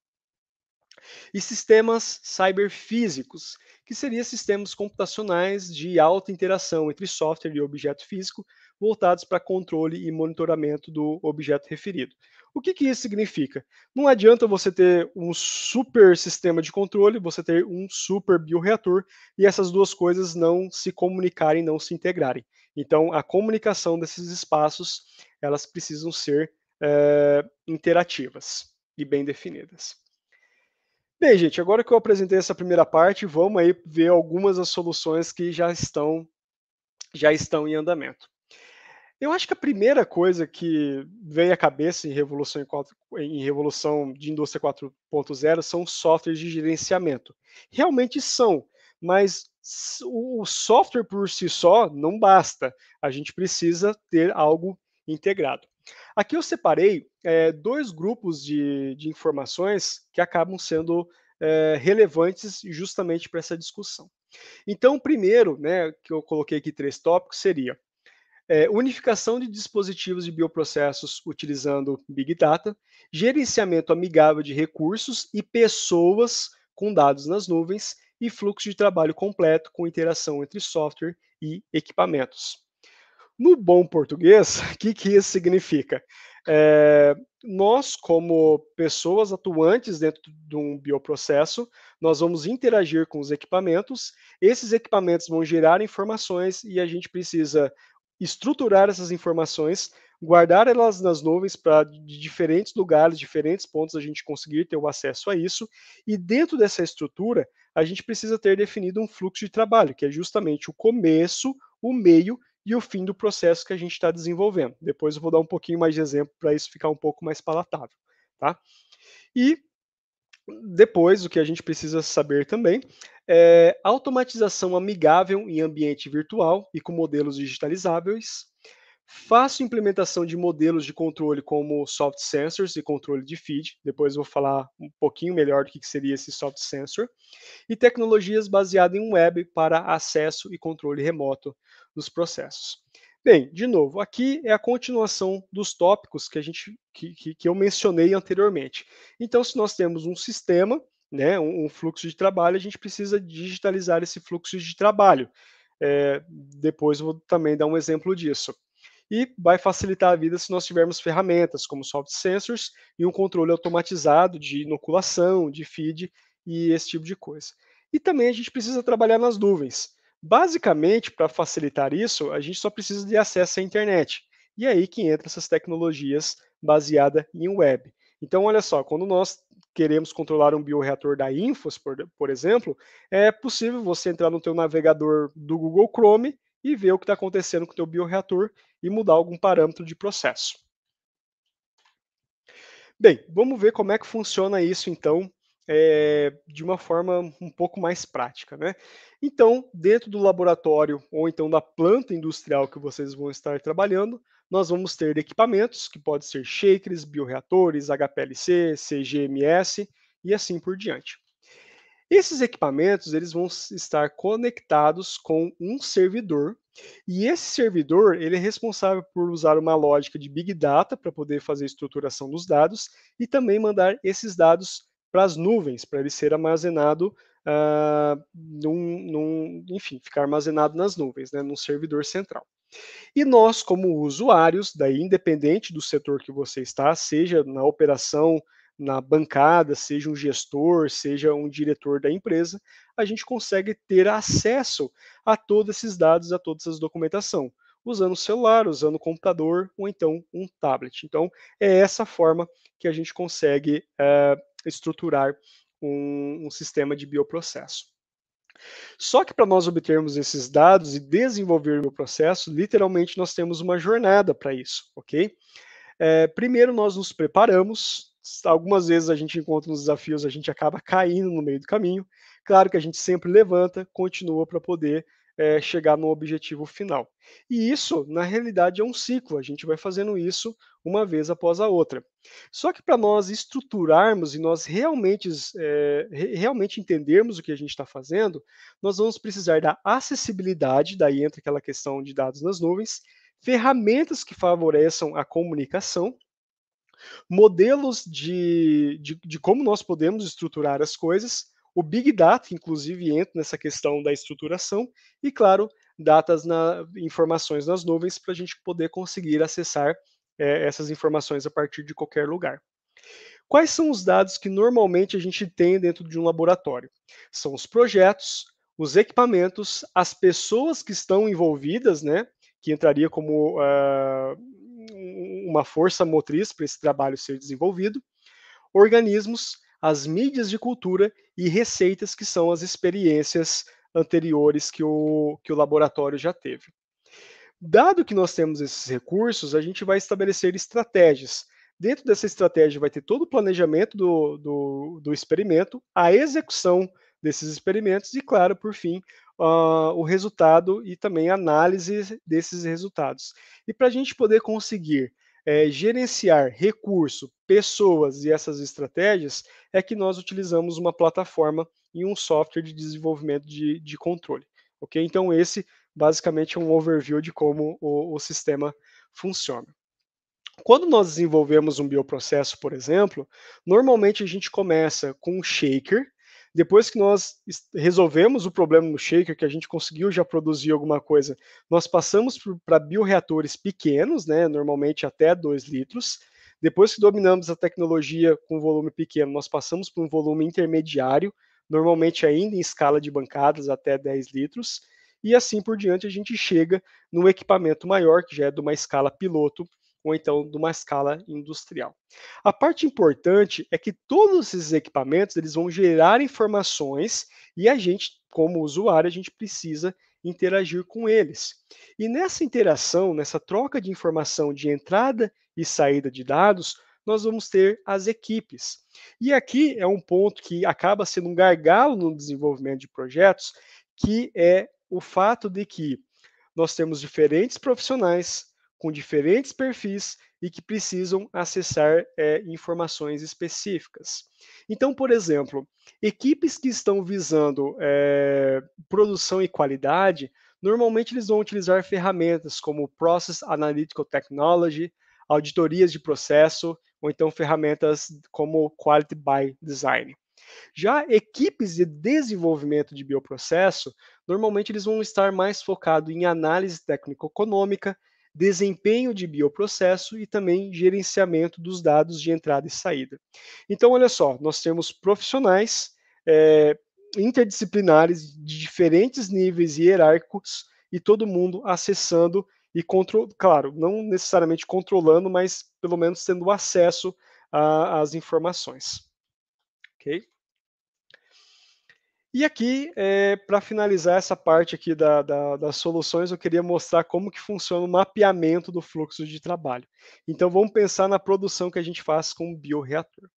e sistemas cyberfísicos, que seriam sistemas computacionais de alta interação entre software e objeto físico, voltados para controle e monitoramento do objeto referido. O que, que isso significa? Não adianta você ter um super sistema de controle, você ter um super bioreator e essas duas coisas não se comunicarem, não se integrarem. Então, a comunicação desses espaços, elas precisam ser é, interativas e bem definidas. Bem, gente, agora que eu apresentei essa primeira parte, vamos aí ver algumas das soluções que já estão já estão em andamento. Eu acho que a primeira coisa que veio à cabeça em Revolução, em 4, em revolução de Indústria 4.0 são softwares de gerenciamento. Realmente são, mas o software por si só não basta. A gente precisa ter algo integrado. Aqui eu separei é, dois grupos de, de, informações que acabam sendo é, relevantes justamente para essa discussão. Então, o primeiro, né, que eu coloquei aqui três tópicos, seria é, unificação de dispositivos de bioprocessos utilizando Big Data, gerenciamento amigável de recursos e pessoas com dados nas nuvens e fluxo de trabalho completo com interação entre software e equipamentos. No bom português, o que, que isso significa? É, nós, como pessoas atuantes dentro de um bioprocesso, nós vamos interagir com os equipamentos, esses equipamentos vão gerar informações e a gente precisa estruturar essas informações, guardar elas nas nuvens para de diferentes lugares, diferentes pontos a gente conseguir ter o acesso a isso, e dentro dessa estrutura, a gente precisa ter definido um fluxo de trabalho, que é justamente o começo, o meio e o fim do processo que a gente está desenvolvendo. Depois eu vou dar um pouquinho mais de exemplo para isso ficar um pouco mais palatável. Tá? E depois, o que a gente precisa saber também é automatização amigável em ambiente virtual e com modelos digitalizáveis, fácil implementação de modelos de controle como soft sensors e controle de feed, depois vou falar um pouquinho melhor do que seria esse soft sensor, e tecnologias baseadas em web para acesso e controle remoto dos processos. Bem, de novo, aqui é a continuação dos tópicos que, a gente, que, que, que eu mencionei anteriormente. Então, se nós temos um sistema, né, um, um fluxo de trabalho, a gente precisa digitalizar esse fluxo de trabalho. É, depois eu vou também dar um exemplo disso. E vai facilitar a vida se nós tivermos ferramentas como soft sensors e um controle automatizado de inoculação, de feed e esse tipo de coisa. E também a gente precisa trabalhar nas nuvens. Basicamente, para facilitar isso, a gente só precisa de acesso à internet. E é aí que entra essas tecnologias baseadas em web. Então, olha só, quando nós queremos controlar um bioreator da Infos, por, por exemplo, é possível você entrar no teu navegador do Google Chrome e ver o que está acontecendo com o teu bioreator e mudar algum parâmetro de processo. Bem, vamos ver como é que funciona isso então é, de uma forma um pouco mais prática. Né? Então, dentro do laboratório ou então da planta industrial que vocês vão estar trabalhando, nós vamos ter equipamentos que podem ser shakers, bioreatores, HPLC, CGMS e assim por diante. Esses equipamentos eles vão estar conectados com um servidor e esse servidor ele é responsável por usar uma lógica de big data para poder fazer a estruturação dos dados e também mandar esses dados para as nuvens, para ele ser armazenado uh, num, num, enfim, ficar armazenado nas nuvens, né, num servidor central. E nós, como usuários, daí independente do setor que você está, seja na operação, na bancada, seja um gestor, seja um diretor da empresa, a gente consegue ter acesso a todos esses dados, a todas essas documentação, usando o celular, usando o computador ou então um tablet. Então, é essa forma que a gente consegue eh, estruturar um, um sistema de bioprocesso. Só que para nós obtermos esses dados e desenvolver o processo, literalmente nós temos uma jornada para isso, ok? É, primeiro nós nos preparamos, algumas vezes a gente encontra uns desafios, a gente acaba caindo no meio do caminho. Claro que a gente sempre levanta, continua para poder é, chegar no objetivo final. E isso, na realidade, é um ciclo, a gente vai fazendo isso uma vez após a outra. Só que para nós estruturarmos e nós realmente, é, realmente entendermos o que a gente está fazendo, nós vamos precisar da acessibilidade, daí entra aquela questão de dados nas nuvens, ferramentas que favoreçam a comunicação, modelos de, de, de como nós podemos estruturar as coisas, o Big Data, inclusive, entra nessa questão da estruturação e, claro, datas na informações nas nuvens para a gente poder conseguir acessar é, essas informações a partir de qualquer lugar. Quais são os dados que normalmente a gente tem dentro de um laboratório? São os projetos, os equipamentos, as pessoas que estão envolvidas, né, que entraria como uh, uma força motriz para esse trabalho ser desenvolvido, organismos, as mídias de cultura e receitas, que são as experiências anteriores que o, que o laboratório já teve. Dado que nós temos esses recursos, a gente vai estabelecer estratégias. Dentro dessa estratégia vai ter todo o planejamento do, do, do experimento, a execução desses experimentos e, claro, por fim, uh, o resultado e também análise desses resultados. E para a gente poder conseguir é, gerenciar recurso, pessoas e essas estratégias, é que nós utilizamos uma plataforma e um software de desenvolvimento de, de controle. Ok? Então, esse basicamente é um overview de como o, o sistema funciona. Quando nós desenvolvemos um bioprocesso, por exemplo, normalmente a gente começa com um shaker, depois que nós resolvemos o problema no shaker, que a gente conseguiu já produzir alguma coisa, nós passamos para bioreatores pequenos, né, normalmente até 2 litros. Depois que dominamos a tecnologia com volume pequeno, nós passamos para um volume intermediário, normalmente ainda em escala de bancadas, até 10 litros. E assim por diante, a gente chega no equipamento maior, que já é de uma escala piloto, ou então de uma escala industrial. A parte importante é que todos esses equipamentos eles vão gerar informações e a gente, como usuário, a gente precisa interagir com eles. E nessa interação, nessa troca de informação de entrada e saída de dados, nós vamos ter as equipes. E aqui é um ponto que acaba sendo um gargalo no desenvolvimento de projetos, que é o fato de que nós temos diferentes profissionais com diferentes perfis e que precisam acessar é, informações específicas. Então, por exemplo, equipes que estão visando é, produção e qualidade, normalmente eles vão utilizar ferramentas como Process Analytical Technology, auditorias de processo, ou então ferramentas como Quality by Design. Já equipes de desenvolvimento de bioprocesso, normalmente eles vão estar mais focados em análise técnico-econômica desempenho de bioprocesso e também gerenciamento dos dados de entrada e saída. Então, olha só, nós temos profissionais é, interdisciplinares de diferentes níveis hierárquicos e todo mundo acessando e, contro claro, não necessariamente controlando, mas pelo menos tendo acesso às informações. Ok? E aqui, é, eh, para finalizar essa parte aqui da, da, das soluções, eu queria mostrar como que funciona o mapeamento do fluxo de trabalho. Então, vamos pensar na produção que a gente faz com o bioreator.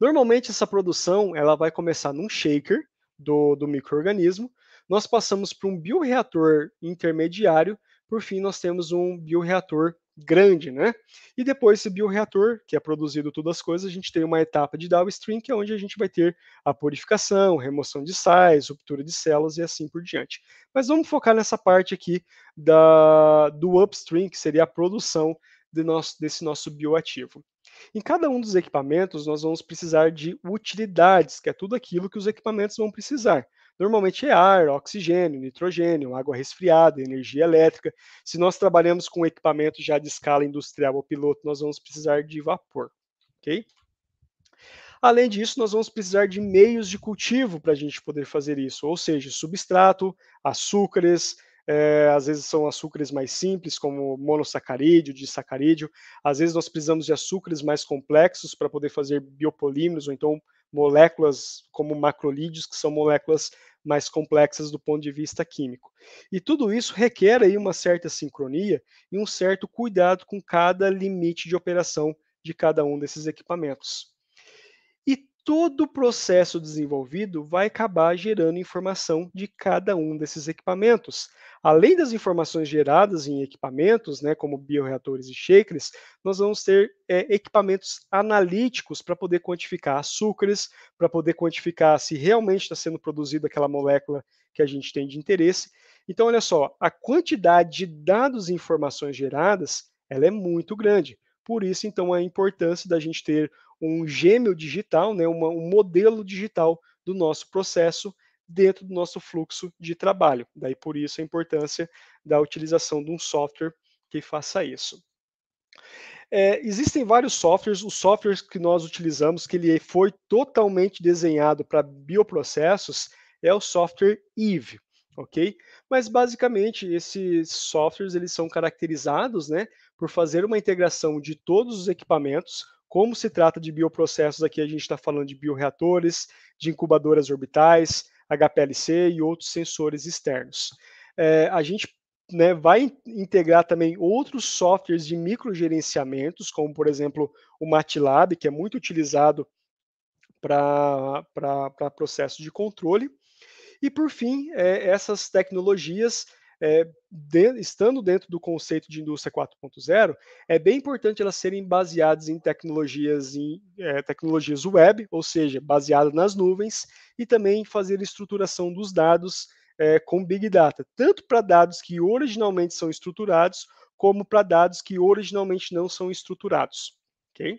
Normalmente, essa produção ela vai começar num shaker do, do microorganismo, nós passamos para um bioreator intermediário, por fim, nós temos um bioreator grande, né? E depois esse bioreator, que é produzido todas as coisas, a gente tem uma etapa de downstream, que é onde a gente vai ter a purificação, remoção de sais, ruptura de células e assim por diante. Mas vamos focar nessa parte aqui da, do upstream, que seria a produção de nosso, desse nosso bioativo. Em cada um dos equipamentos, nós vamos precisar de utilidades, que é tudo aquilo que os equipamentos vão precisar normalmente é ar, oxigênio, nitrogênio, água resfriada, energia elétrica. Se nós trabalhamos com equipamento já de escala industrial ou piloto, nós vamos precisar de vapor, ok? Além disso, nós vamos precisar de meios de cultivo para a gente poder fazer isso, ou seja, substrato, açúcares, é, às vezes são açúcares mais simples, como monossacarídeo, disacarídeo, às vezes nós precisamos de açúcares mais complexos para poder fazer biopolímeros, ou então moléculas como macrolídeos, que são moléculas mais complexas do ponto de vista químico. E tudo isso requer aí uma certa sincronia e um certo cuidado com cada limite de operação de cada um desses equipamentos todo o processo desenvolvido vai acabar gerando informação de cada um desses equipamentos. Além das informações geradas em equipamentos, né, como bioreatores e shakers, nós vamos ter é, equipamentos analíticos para poder quantificar açúcares, para poder quantificar se realmente está sendo produzida aquela molécula que a gente tem de interesse. Então, olha só, a quantidade de dados e informações geradas, ela é muito grande. Por isso, então, a importância da gente ter um gêmeo digital, né, uma, um modelo digital do nosso processo dentro do nosso fluxo de trabalho. Daí por isso a importância da utilização de um software que faça isso. É, existem vários softwares, os softwares que nós utilizamos, que ele foi totalmente desenhado para bioprocessos, é o software EVE, ok? Mas basicamente esses softwares eles são caracterizados, né, por fazer uma integração de todos os equipamentos, como se trata de bioprocessos, aqui a gente está falando de bioreatores, de incubadoras orbitais, HPLC e outros sensores externos. É, a gente né, vai integrar também outros softwares de microgerenciamentos, como por exemplo o MATLAB, que é muito utilizado para processos de controle. E por fim, é, essas tecnologias é, de, estando dentro do conceito de indústria 4.0, é bem importante elas serem baseadas em tecnologias em é, tecnologias web, ou seja, baseadas nas nuvens, e também fazer estruturação dos dados é, com Big Data, tanto para dados que originalmente são estruturados, como para dados que originalmente não são estruturados. ok?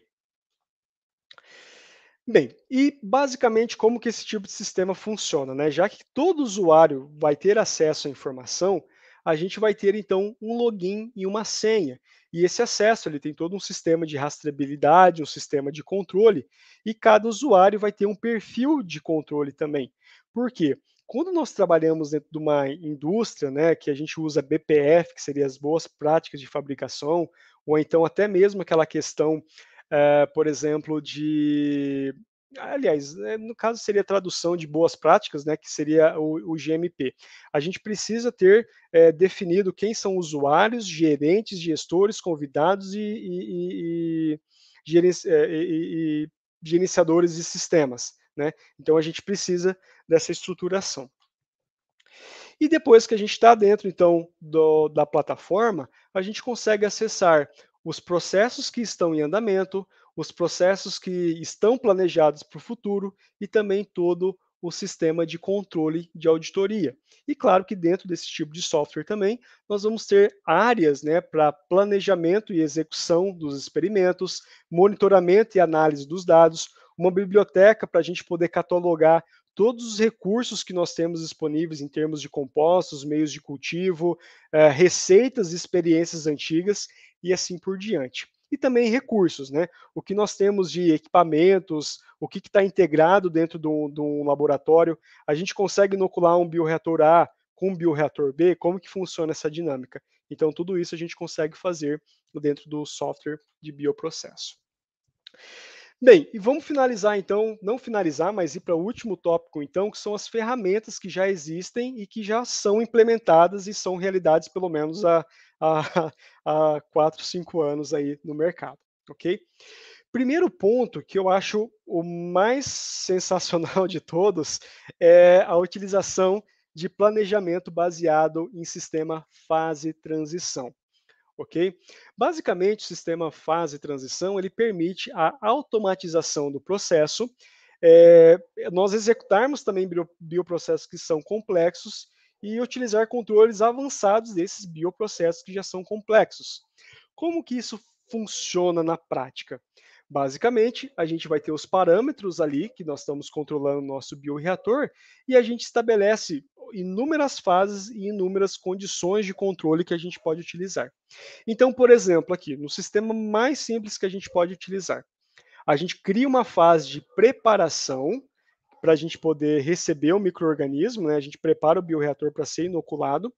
Bem, e basicamente como que esse tipo de sistema funciona, né? Já que todo usuário vai ter acesso à informação, a gente vai ter então um login e uma senha. E esse acesso ele tem todo um sistema de rastreabilidade, um sistema de controle, e cada usuário vai ter um perfil de controle também. Por quê? Quando nós trabalhamos dentro de uma indústria, né, que a gente usa BPF, que seria as boas práticas de fabricação, ou então até mesmo aquela questão é, por exemplo, de. Aliás, eh, no caso seria tradução de boas práticas, né, que seria o, o GMP. A gente precisa ter é, definido quem são usuários, gerentes, gestores, convidados e, e, e, gerenci, e gerenciadores de sistemas. Né? Então a gente precisa dessa estruturação. E depois que a gente está dentro então do, da plataforma, a gente consegue acessar os processos que estão em andamento, os processos que estão planejados para o futuro e também todo o sistema de controle de auditoria. E claro que dentro desse tipo de software também nós vamos ter áreas né, para planejamento e execução dos experimentos, monitoramento e análise dos dados, uma biblioteca para a gente poder catalogar todos os recursos que nós temos disponíveis em termos de compostos, meios de cultivo, eh, receitas e experiências antigas e assim por diante. E também recursos, né? O que nós temos de equipamentos, o que está integrado dentro de um laboratório. A gente consegue inocular um bioreator A com um bioreator B, como que funciona essa dinâmica. Então, tudo isso a gente consegue fazer dentro do software de bioprocesso. Bem, e vamos finalizar então, não finalizar, mas ir para o último tópico então, que são as ferramentas que já existem e que já são implementadas e são realidades, pelo menos, há há, há 4, 5 anos aí no mercado, ok? Primeiro ponto que eu acho o mais sensacional de todos é a utilização de planejamento baseado em sistema fase transição. OK? Basicamente, o sistema fase transição ele permite a automatização do processo, é, nós executarmos também bioprocessos que são complexos e utilizar controles avançados desses bioprocessos que já são complexos. Como que isso funciona na prática? Basicamente, a gente vai ter os parâmetros ali que nós estamos controlando o nosso bioreator e a gente estabelece inúmeras fases e inúmeras condições de controle que a gente pode utilizar. Então, por exemplo, aqui, no sistema mais simples que a gente pode utilizar, a gente cria uma fase de preparação para a gente poder receber o microorganismo, né? A gente prepara o bioreator para ser inoculado.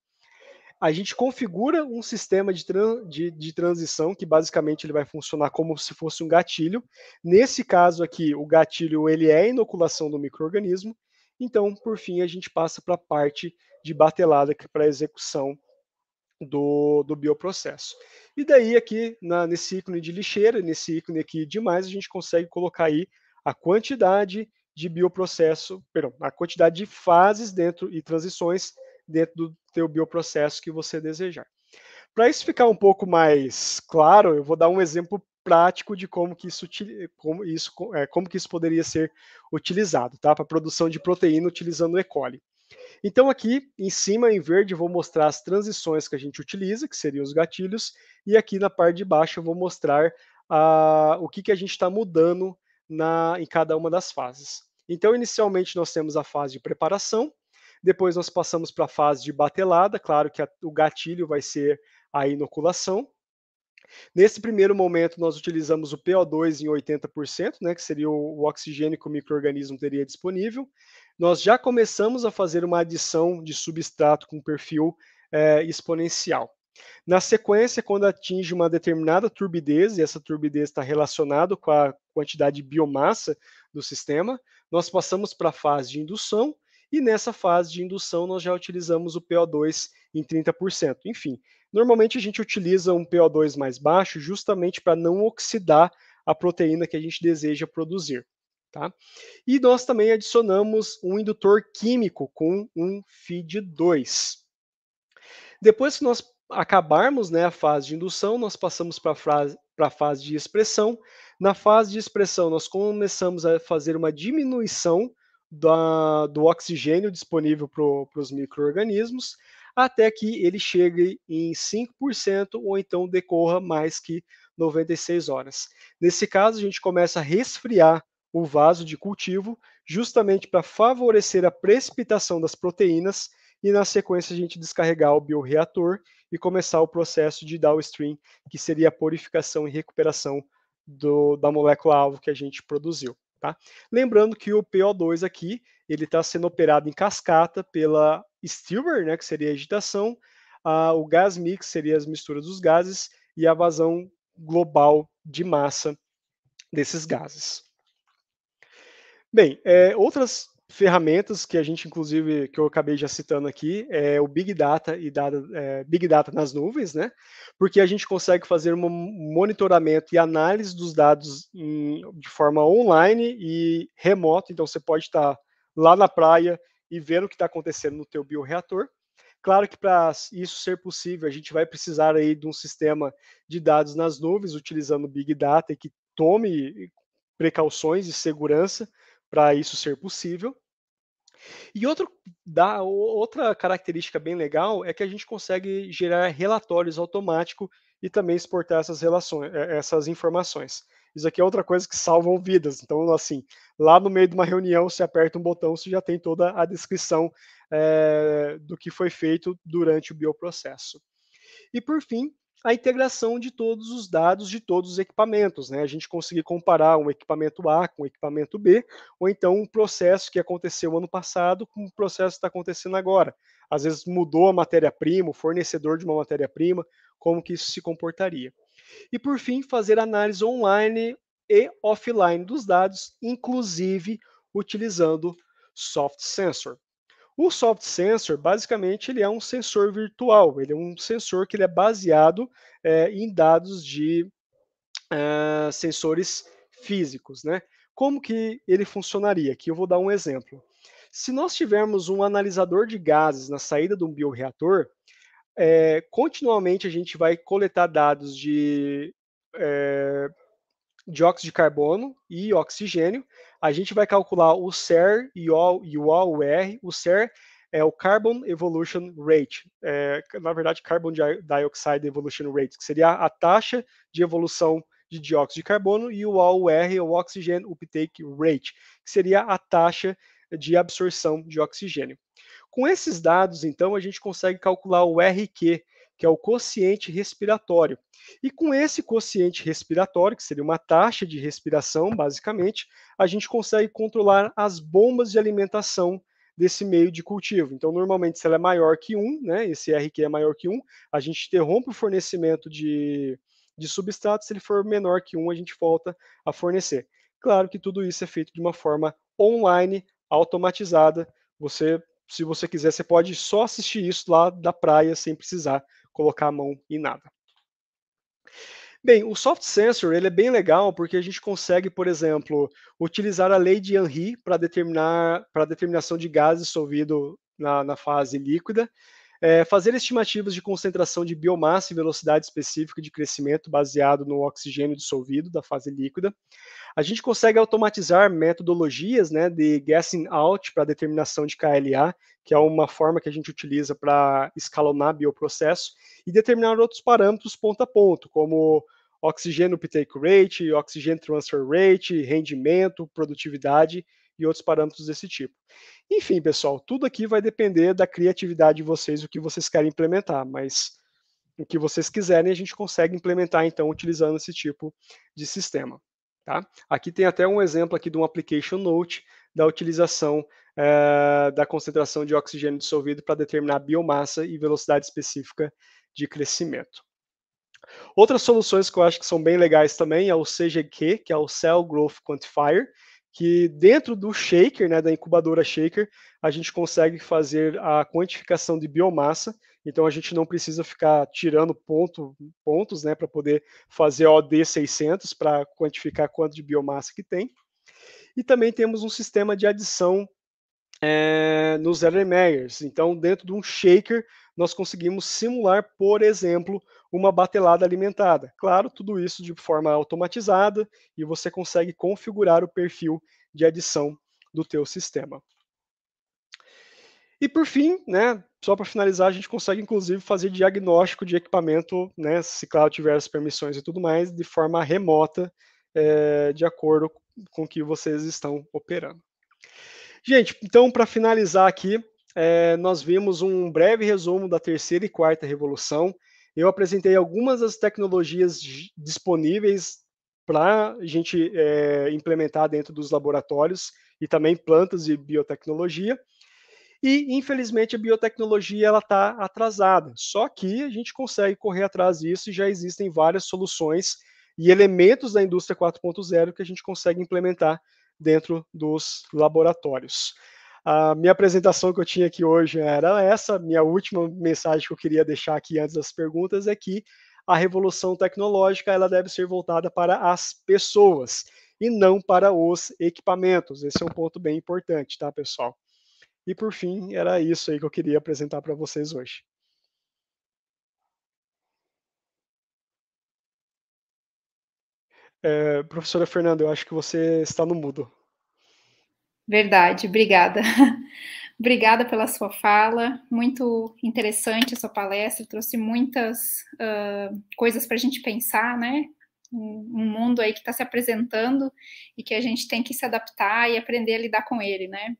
A gente configura um sistema de, tran de, de, transição que basicamente ele vai funcionar como se fosse um gatilho. Nesse caso aqui, o gatilho ele é a inoculação do microorganismo. Então, por fim, a gente passa para a parte de batelada, que é para execução do, do, bioprocesso. E daí aqui na, nesse ícone de lixeira, nesse ícone aqui demais, a gente consegue colocar aí a quantidade de bioprocesso, perdão, a quantidade de fases dentro e transições dentro do teu bioprocesso que você desejar. Para isso ficar um pouco mais claro, eu vou dar um exemplo prático de como que isso, como isso, é, como que isso poderia ser utilizado, tá? Para produção de proteína utilizando E. coli. Então aqui em cima em verde eu vou mostrar as transições que a gente utiliza, que seriam os gatilhos, e aqui na parte de baixo eu vou mostrar ah, o que, que a gente está mudando na, em cada uma das fases. Então, inicialmente, nós temos a fase de preparação, depois nós passamos para a fase de batelada, claro que a, o gatilho vai ser a inoculação. Nesse primeiro momento, nós utilizamos o PO2 em 80%, né, que seria o, o oxigênio que o microorganismo teria disponível. Nós já começamos a fazer uma adição de substrato com perfil é, exponencial. Na sequência, quando atinge uma determinada turbidez, e essa turbidez está relacionada com a quantidade de biomassa do sistema, nós passamos para a fase de indução, e nessa fase de indução nós já utilizamos o PO2 em 30%. Enfim, normalmente a gente utiliza um PO2 mais baixo justamente para não oxidar a proteína que a gente deseja produzir. Tá? E nós também adicionamos um indutor químico com um FID2. Depois que nós acabarmos né, a fase de indução, nós passamos para a fase de expressão. Na fase de expressão, nós começamos a fazer uma diminuição da, do oxigênio disponível para os micro-organismos, até que ele chegue em 5% ou então decorra mais que 96 horas. Nesse caso, a gente começa a resfriar o vaso de cultivo, justamente para favorecer a precipitação das proteínas, e na sequência a gente descarregar o bioreator e começar o processo de downstream, que seria a purificação e recuperação do, da molécula-alvo que a gente produziu. Tá? Lembrando que o PO2 aqui ele está sendo operado em cascata pela stilber, né, que seria a agitação, a, o gás mix seria as misturas dos gases e a vazão global de massa desses gases. Bem, é, outras ferramentas que a gente, inclusive, que eu acabei já citando aqui, é o Big Data e é, Big Data nas nuvens, né? Porque a gente consegue fazer um monitoramento e análise dos dados em, de forma online e remota, então você pode estar lá na praia e ver o que está acontecendo no teu bioreator. Claro que para isso ser possível, a gente vai precisar aí de um sistema de dados nas nuvens, utilizando Big Data, e que tome precauções de segurança para isso ser possível. E outro, outra característica bem legal é que a gente consegue gerar relatórios automáticos e também exportar essas, relações, é, essas informações. Isso aqui é outra coisa que salvam vidas. Então, assim, lá no meio de uma reunião, você aperta um botão, você já tem toda a descrição é, do que foi feito durante o bioprocesso. E por fim, a integração de todos os dados de todos os equipamentos, né? A gente conseguir comparar um equipamento A com um equipamento B, ou então um processo que aconteceu ano passado com um processo que está acontecendo agora. Às vezes mudou a matéria-prima, o fornecedor de uma matéria-prima, como que isso se comportaria. E por fim, fazer análise online e offline dos dados, inclusive utilizando soft sensor. O soft sensor, basicamente, ele é um sensor virtual, ele é um sensor que ele é baseado é, em dados de é, sensores físicos, né? Como que ele funcionaria? Aqui eu vou dar um exemplo. Se nós tivermos um analisador de gases na saída de um bioreator, é, continuamente a gente vai coletar dados de é, dióxido de carbono e oxigênio. A gente vai calcular o CER e o, o AUR. O CER é o Carbon Evolution Rate, é, na verdade, Carbon Dioxide Evolution Rate, que seria a taxa de evolução de dióxido de carbono, e o AUR, é o Oxygen Uptake Rate, que seria a taxa de absorção de oxigênio. Com esses dados, então, a gente consegue calcular o RQ, que é o quociente respiratório. E com esse quociente respiratório, que seria uma taxa de respiração, basicamente, a gente consegue controlar as bombas de alimentação desse meio de cultivo. Então, normalmente, se ela é maior que 1, né, esse RQ é maior que 1, a gente interrompe o fornecimento de, de substrato, se ele for menor que 1, a gente volta a fornecer. Claro que tudo isso é feito de uma forma online, automatizada. Você, se você quiser, você pode só assistir isso lá da praia sem precisar colocar a mão em nada. Bem, o soft sensor ele é bem legal porque a gente consegue, por exemplo, utilizar a lei de Henry para determinar para determinação de gás dissolvido na, na fase líquida é, fazer estimativas de concentração de biomassa e velocidade específica de crescimento baseado no oxigênio dissolvido da fase líquida. A gente consegue automatizar metodologias né, de guessing out para determinação de KLA, que é uma forma que a gente utiliza para escalonar bioprocesso, e determinar outros parâmetros ponto a ponto, como oxigênio uptake rate, oxigênio transfer rate, rendimento, produtividade, e outros parâmetros desse tipo. Enfim, pessoal, tudo aqui vai depender da criatividade de vocês, o que vocês querem implementar, mas o que vocês quiserem a gente consegue implementar, então, utilizando esse tipo de sistema. Tá? Aqui tem até um exemplo aqui de um application note da utilização é, da concentração de oxigênio dissolvido para determinar biomassa e velocidade específica de crescimento. Outras soluções que eu acho que são bem legais também é o CGQ, que é o Cell Growth Quantifier, que dentro do shaker, né, da incubadora shaker, a gente consegue fazer a quantificação de biomassa, então a gente não precisa ficar tirando ponto, pontos né, para poder fazer OD 600 para quantificar quanto de biomassa que tem. E também temos um sistema de adição é, nos Erlenmeyers. Então, dentro de um shaker, nós conseguimos simular, por exemplo, uma batelada alimentada. Claro, tudo isso de forma automatizada e você consegue configurar o perfil de adição do teu sistema. E por fim, né, só para finalizar, a gente consegue inclusive fazer diagnóstico de equipamento, né, se claro tiver as permissões e tudo mais, de forma remota, é, de acordo com que vocês estão operando. Gente, então para finalizar aqui, é, nós vimos um breve resumo da terceira e quarta revolução, eu apresentei algumas das tecnologias disponíveis para a gente é, implementar dentro dos laboratórios e também plantas de biotecnologia. E, infelizmente, a biotecnologia ela está atrasada. Só que a gente consegue correr atrás disso e já existem várias soluções e elementos da indústria 4.0 que a gente consegue implementar dentro dos laboratórios. A minha apresentação que eu tinha aqui hoje era essa. Minha última mensagem que eu queria deixar aqui antes das perguntas é que a revolução tecnológica ela deve ser voltada para as pessoas e não para os equipamentos. Esse é um ponto bem importante, tá, pessoal? E por fim, era isso aí que eu queria apresentar para vocês hoje. É, professora Fernanda, eu acho que você está no mudo. Verdade, obrigada. obrigada pela sua fala, muito interessante a sua palestra, trouxe muitas uh, coisas para a gente pensar, né? Um mundo aí que está se apresentando e que a gente tem que se adaptar e aprender a lidar com ele, né?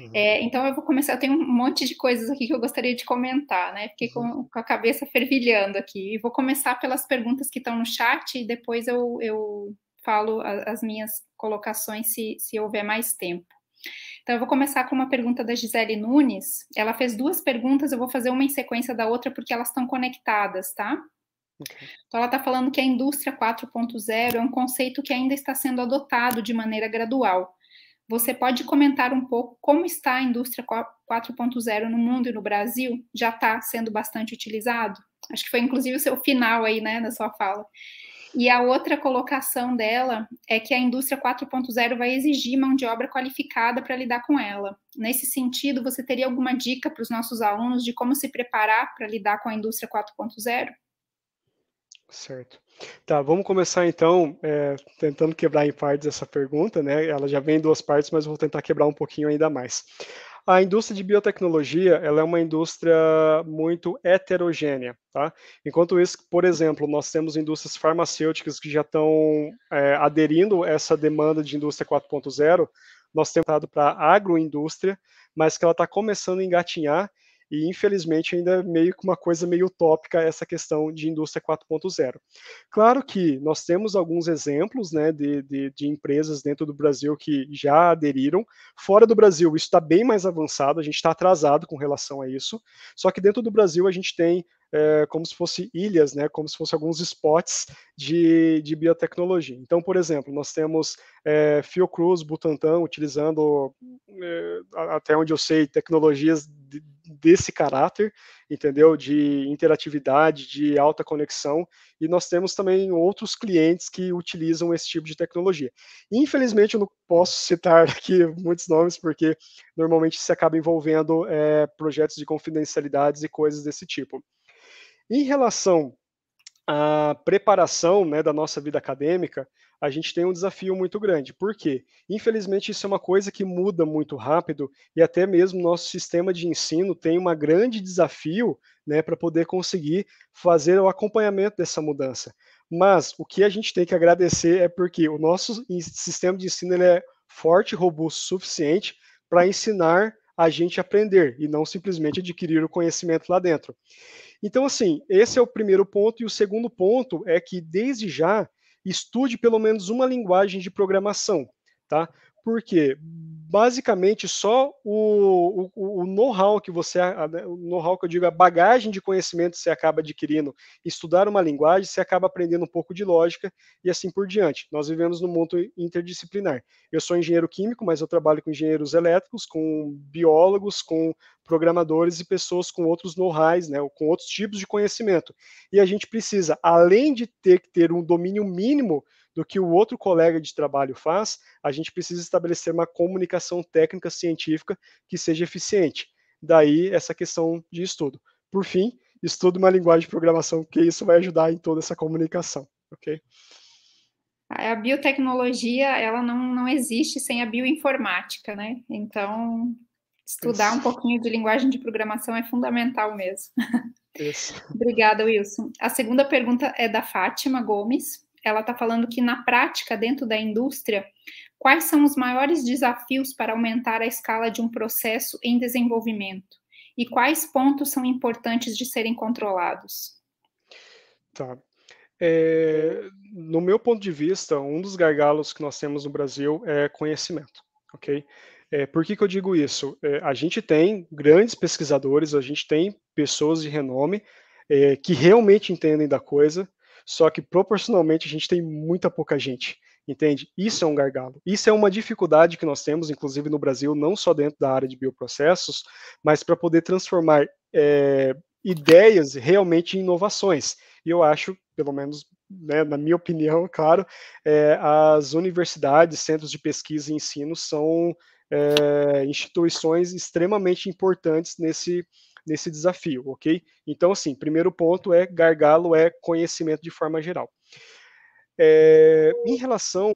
Uhum. É, então eu vou começar, eu tenho um monte de coisas aqui que eu gostaria de comentar, né? Fiquei com, uhum. com a cabeça fervilhando aqui. E vou começar pelas perguntas que estão no chat e depois eu, eu falo as minhas colocações se, se houver mais tempo. Então, eu vou começar com uma pergunta da Gisele Nunes. Ela fez duas perguntas, eu vou fazer uma em sequência da outra, porque elas estão conectadas, tá? Então, ela está falando que a indústria 4.0 é um conceito que ainda está sendo adotado de maneira gradual. Você pode comentar um pouco como está a indústria 4.0 no mundo e no Brasil? Já está sendo bastante utilizado? Acho que foi inclusive o seu final aí, né, na sua fala. E a outra colocação dela é que a indústria 4.0 vai exigir mão de obra qualificada para lidar com ela. Nesse sentido, você teria alguma dica para os nossos alunos de como se preparar para lidar com a indústria 4.0? Certo. Tá, vamos começar então, é, tentando quebrar em partes essa pergunta, né? Ela já vem em duas partes, mas vou tentar quebrar um pouquinho ainda mais. A indústria de biotecnologia ela é uma indústria muito heterogênea. Tá? Enquanto isso, por exemplo, nós temos indústrias farmacêuticas que já estão é, aderindo a essa demanda de indústria 4.0, nós temos dado para a agroindústria, mas que ela está começando a engatinhar e infelizmente ainda é meio que uma coisa meio utópica essa questão de indústria 4.0. Claro que nós temos alguns exemplos né, de, de, de, empresas dentro do Brasil que já aderiram. Fora do Brasil, isso está bem mais avançado, a gente está atrasado com relação a isso. Só que dentro do Brasil a gente tem é, como se fosse ilhas, né, como se fossem alguns spots de, de biotecnologia. Então, por exemplo, nós temos é, Fiocruz, Butantan, utilizando, é, até onde eu sei, tecnologias desse caráter, entendeu? De interatividade, de alta conexão. E nós temos também outros clientes que utilizam esse tipo de tecnologia. Infelizmente, eu não posso citar aqui muitos nomes, porque normalmente se acaba envolvendo é, projetos de confidencialidades e coisas desse tipo. Em relação à preparação né, da nossa vida acadêmica, a gente tem um desafio muito grande. Por quê? Infelizmente, isso é uma coisa que muda muito rápido e até mesmo nosso sistema de ensino tem um grande desafio né, para poder conseguir fazer o acompanhamento dessa mudança. Mas o que a gente tem que agradecer é porque o nosso sistema de ensino ele é forte, robusto o suficiente para ensinar a gente aprender e não simplesmente adquirir o conhecimento lá dentro. Então, assim, esse é o primeiro ponto. E o segundo ponto é que, desde já, estude pelo menos uma linguagem de programação, tá? porque basicamente só o, o, o know-how que você, né, o know-how que eu digo, a bagagem de conhecimento que você acaba adquirindo, estudar uma linguagem, você acaba aprendendo um pouco de lógica e assim por diante. Nós vivemos num mundo interdisciplinar. Eu sou engenheiro químico, mas eu trabalho com engenheiros elétricos, com biólogos, com programadores e pessoas com outros know-hows, né, com outros tipos de conhecimento. E a gente precisa, além de ter que ter um domínio mínimo do que o outro colega de trabalho faz, a gente precisa estabelecer uma comunicação técnica científica que seja eficiente. Daí essa questão de estudo. Por fim, estudo uma linguagem de programação, que isso vai ajudar em toda essa comunicação, ok? A biotecnologia, ela não, não existe sem a bioinformática, né? Então, estudar isso. um pouquinho de linguagem de programação é fundamental mesmo. Obrigada, Wilson. A segunda pergunta é da Fátima Gomes ela está falando que na prática, dentro da indústria, quais são os maiores desafios para aumentar a escala de um processo em desenvolvimento e quais pontos são importantes de serem controlados? Tá. É, no meu ponto de vista, um dos gargalos que nós temos no Brasil é conhecimento, ok? É, por que, que eu digo isso? É, a gente tem grandes pesquisadores, a gente tem pessoas de renome é, que realmente entendem da coisa, só que proporcionalmente a gente tem muita pouca gente, entende? Isso é um gargalo. Isso é uma dificuldade que nós temos, inclusive no Brasil, não só dentro da área de bioprocessos, mas para poder transformar é, ideias realmente em inovações. E eu acho, pelo menos né, na minha opinião, claro, é, as universidades, centros de pesquisa e ensino são é, instituições extremamente importantes nesse nesse desafio, ok? Então, assim, primeiro ponto é gargalo é conhecimento de forma geral. É, em relação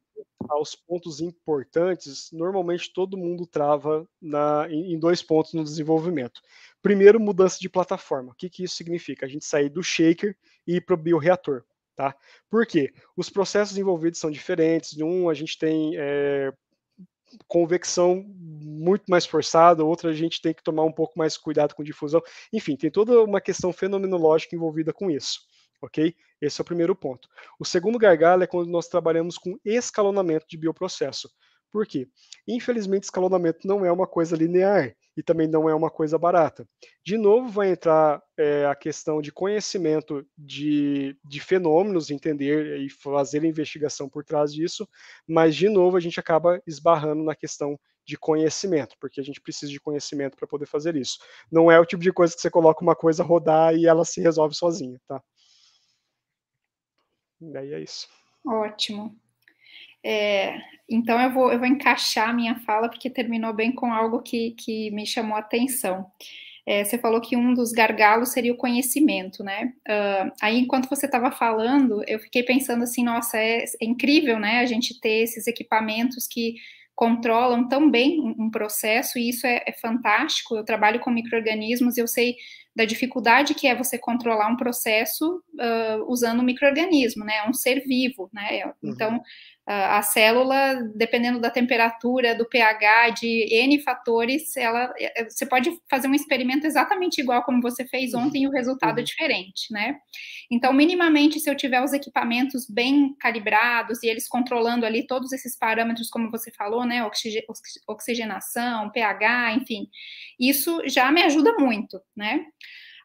aos pontos importantes, normalmente todo mundo trava na, em, em, dois pontos no desenvolvimento. Primeiro, mudança de plataforma. O que, que isso significa? A gente sair do shaker e ir para o bioreator. Tá? Por quê? Os processos envolvidos são diferentes. Num, a gente tem é, convecção muito mais forçada, outra a gente tem que tomar um pouco mais cuidado com difusão. Enfim, tem toda uma questão fenomenológica envolvida com isso. Ok? Esse é o primeiro ponto. O segundo gargalo é quando nós trabalhamos com escalonamento de bioprocesso. Por quê? Infelizmente, escalonamento não é uma coisa linear e também não é uma coisa barata. De novo, vai entrar é, a questão de conhecimento de, de fenômenos, entender e fazer investigação por trás disso, mas de novo a gente acaba esbarrando na questão de conhecimento, porque a gente precisa de conhecimento para poder fazer isso. Não é o tipo de coisa que você coloca uma coisa rodar e ela se resolve sozinha, tá? Daí é isso. Ótimo. É, então eu vou, eu vou encaixar a minha fala, porque terminou bem com algo que, que me chamou a atenção. É, você falou que um dos gargalos seria o conhecimento, né? Uh, aí, enquanto você estava falando, eu fiquei pensando assim, nossa, é, é, incrível, né? A gente ter esses equipamentos que controlam tão bem um, um processo, e isso é, é fantástico. Eu trabalho com micro-organismos e eu sei da dificuldade que é você controlar um processo uh, usando um microorganismo, né? É um ser vivo, né? É, uhum. Então, uh, a célula, dependendo da temperatura, do pH, de N fatores, ela, é, você pode fazer um experimento exatamente igual como você fez uhum. ontem e o resultado uhum. é diferente, né? Então, minimamente, se eu tiver os equipamentos bem calibrados e eles controlando ali todos esses parâmetros, como você falou, né? oxigenação, pH, enfim, isso já me ajuda muito, né?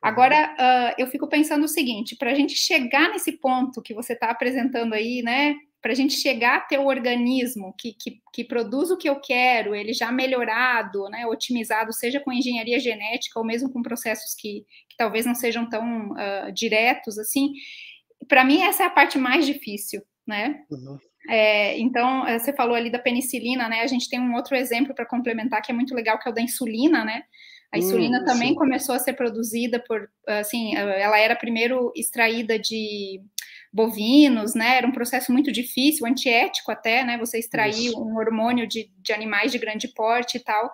Agora, uh, eu fico pensando o seguinte: para a gente chegar nesse ponto que você está apresentando aí, né? Para a gente chegar a ter o um organismo que, que, que, produz o que eu quero, ele já melhorado, né, otimizado, seja com engenharia genética ou mesmo com processos que, que talvez não sejam tão uh, diretos assim, para mim essa é a parte mais difícil, né? Uhum. É, então, eh, você falou ali da penicilina, né? A gente tem um outro exemplo para complementar que é muito legal, que é o da insulina, né? A insulina também sim. começou a ser produzida por, assim, ela era primeiro extraída de bovinos, né? Era um processo muito difícil, antiético até, né? Você extrair Isso. um hormônio de, de animais de grande porte e tal.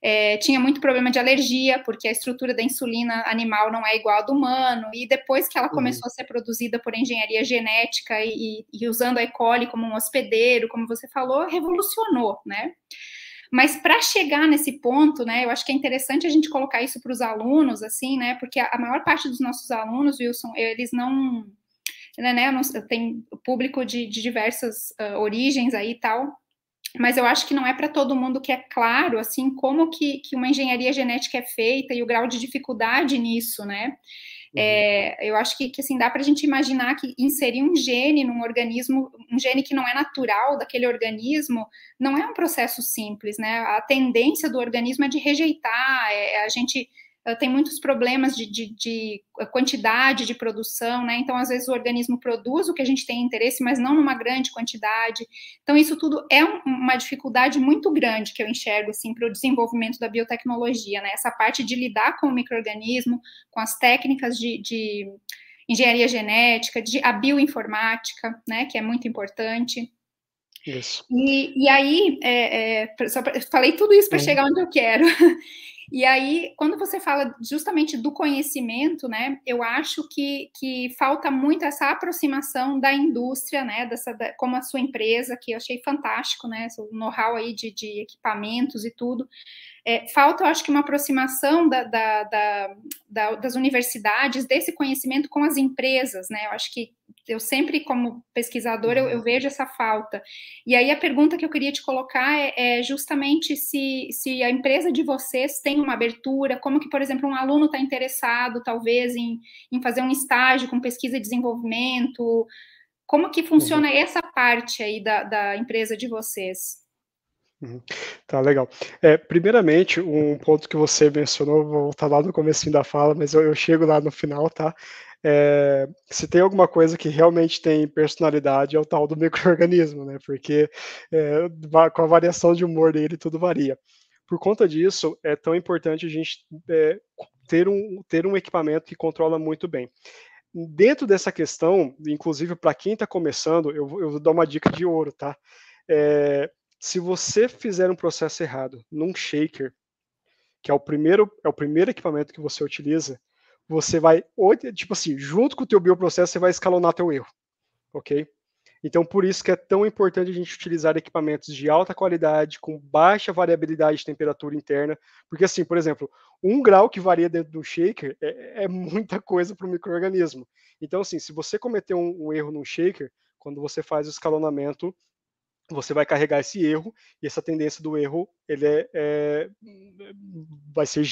É, tinha muito problema de alergia, porque a estrutura da insulina animal não é igual à do humano, e depois que ela uhum. começou uhum. a ser produzida por engenharia genética e, e, usando a E. coli como um hospedeiro, como você falou, revolucionou, né? Mas para chegar nesse ponto, né, eu acho que é interessante a gente colocar isso para os alunos, assim, né, porque a, a maior parte dos nossos alunos, Wilson, eles não, né, né tem público de, de diversas uh, origens aí e tal, mas eu acho que não é para todo mundo que é claro, assim, como que, que uma engenharia genética é feita e o grau de dificuldade nisso, né, Uhum. É, eu acho que, que assim, dá para a gente imaginar que inserir um gene num organismo, um gene que não é natural daquele organismo, não é um processo simples, né? A tendência do organismo é de rejeitar, é, é a gente tem muitos problemas de, de, de, quantidade de produção, né? Então, às vezes, o organismo produz o que a gente tem interesse, mas não numa grande quantidade. Então, isso tudo é um, uma dificuldade muito grande que eu enxergo, assim, para o desenvolvimento da biotecnologia, né? Essa parte de lidar com o microorganismo, com as técnicas de, de engenharia genética, de, a bioinformática, né? Que é muito importante. Isso. E, e aí, é, é, pra, falei tudo isso para chegar onde eu quero. E aí, quando você fala justamente do conhecimento, né, eu acho que, que falta muito essa aproximação da indústria, né, dessa, da, como a sua empresa, que eu achei fantástico, né, o know-how aí de, de equipamentos e tudo. É, falta, eu acho que, uma aproximação da, da, da, das universidades, desse conhecimento com as empresas, né? Eu acho que, eu sempre, como pesquisadora, eu, eu, uhum. vejo essa falta. E aí a pergunta que eu queria te colocar é, é justamente se, se a empresa de vocês tem uma abertura, como que, por exemplo, um aluno está interessado, talvez, em, em fazer um estágio com pesquisa e desenvolvimento. Como que funciona uhum. essa parte aí da, da empresa de vocês? Uhum. Tá legal. É, primeiramente, um ponto que você mencionou, vou voltar lá no começo da fala, mas eu, eu chego lá no final, tá? é, se tem alguma coisa que realmente tem personalidade é o tal do microorganismo, né? Porque é, com a variação de humor dele tudo varia. Por conta disso, é tão importante a gente é, ter, um, ter um equipamento que controla muito bem. Dentro dessa questão, inclusive para quem está começando, eu, eu vou dar uma dica de ouro, tá? É, se você fizer um processo errado num shaker, que é o primeiro, é o primeiro equipamento que você utiliza, você vai, tipo assim, junto com o teu bioprocesso, você vai escalonar teu erro, ok? Então, por isso que é tão importante a gente utilizar equipamentos de alta qualidade, com baixa variabilidade de temperatura interna, porque assim, por exemplo, um grau que varia dentro do shaker é, é muita coisa para o microorganismo. Então, assim, se você cometer um, um erro no shaker, quando você faz o escalonamento, você vai carregar esse erro e essa tendência do erro ele é, é vai ser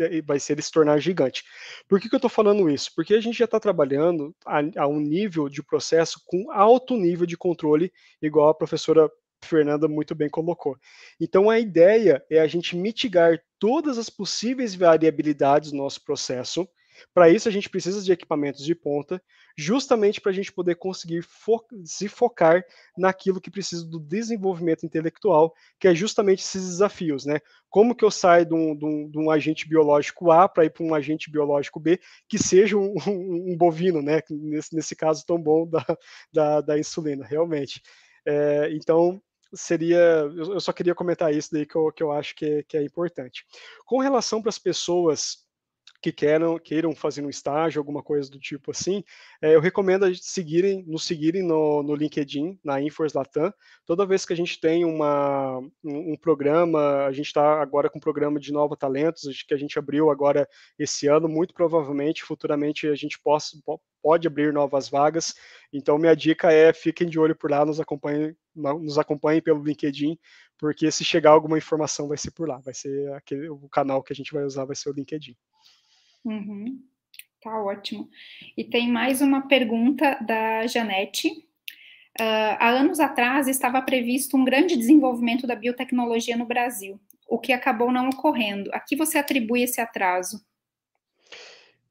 é, vai ser ele se tornar gigante. Por que, que eu estou falando isso? Porque a gente já está trabalhando a, a, um nível de processo com alto nível de controle, igual a professora Fernanda muito bem colocou. Então a ideia é a gente mitigar todas as possíveis variabilidades do nosso processo para isso, a gente precisa de equipamentos de ponta, justamente para a gente poder conseguir fo se focar naquilo que precisa do desenvolvimento intelectual, que é justamente esses desafios, né? Como que eu saio de um, de um, de um agente biológico A para ir para um agente biológico B, que seja um, um bovino, né? Nesse, nesse, caso tão bom da, da, da insulina, realmente. É, então, seria. Eu só queria comentar isso daí que eu, que eu acho que é, que é importante. Com relação para as pessoas que queiram, queiram fazer um estágio, alguma coisa do tipo assim, é, eu recomendo a gente seguirem, nos seguirem no, no LinkedIn, na Inforce Latam. Toda vez que a gente tem uma, um, um programa, a gente está agora com um programa de Nova Talentos, que a gente abriu agora esse ano, muito provavelmente, futuramente, a gente possa, pode abrir novas vagas. Então, minha dica é fiquem de olho por lá, nos acompanhem, nos acompanhem pelo LinkedIn, porque se chegar alguma informação vai ser por lá, vai ser aquele, o canal que a gente vai usar vai ser o LinkedIn. Uhum. Tá ótimo. E tem mais uma pergunta da Janete. Uh, há anos atrás estava previsto um grande desenvolvimento da biotecnologia no Brasil, o que acabou não ocorrendo. A que você atribui esse atraso?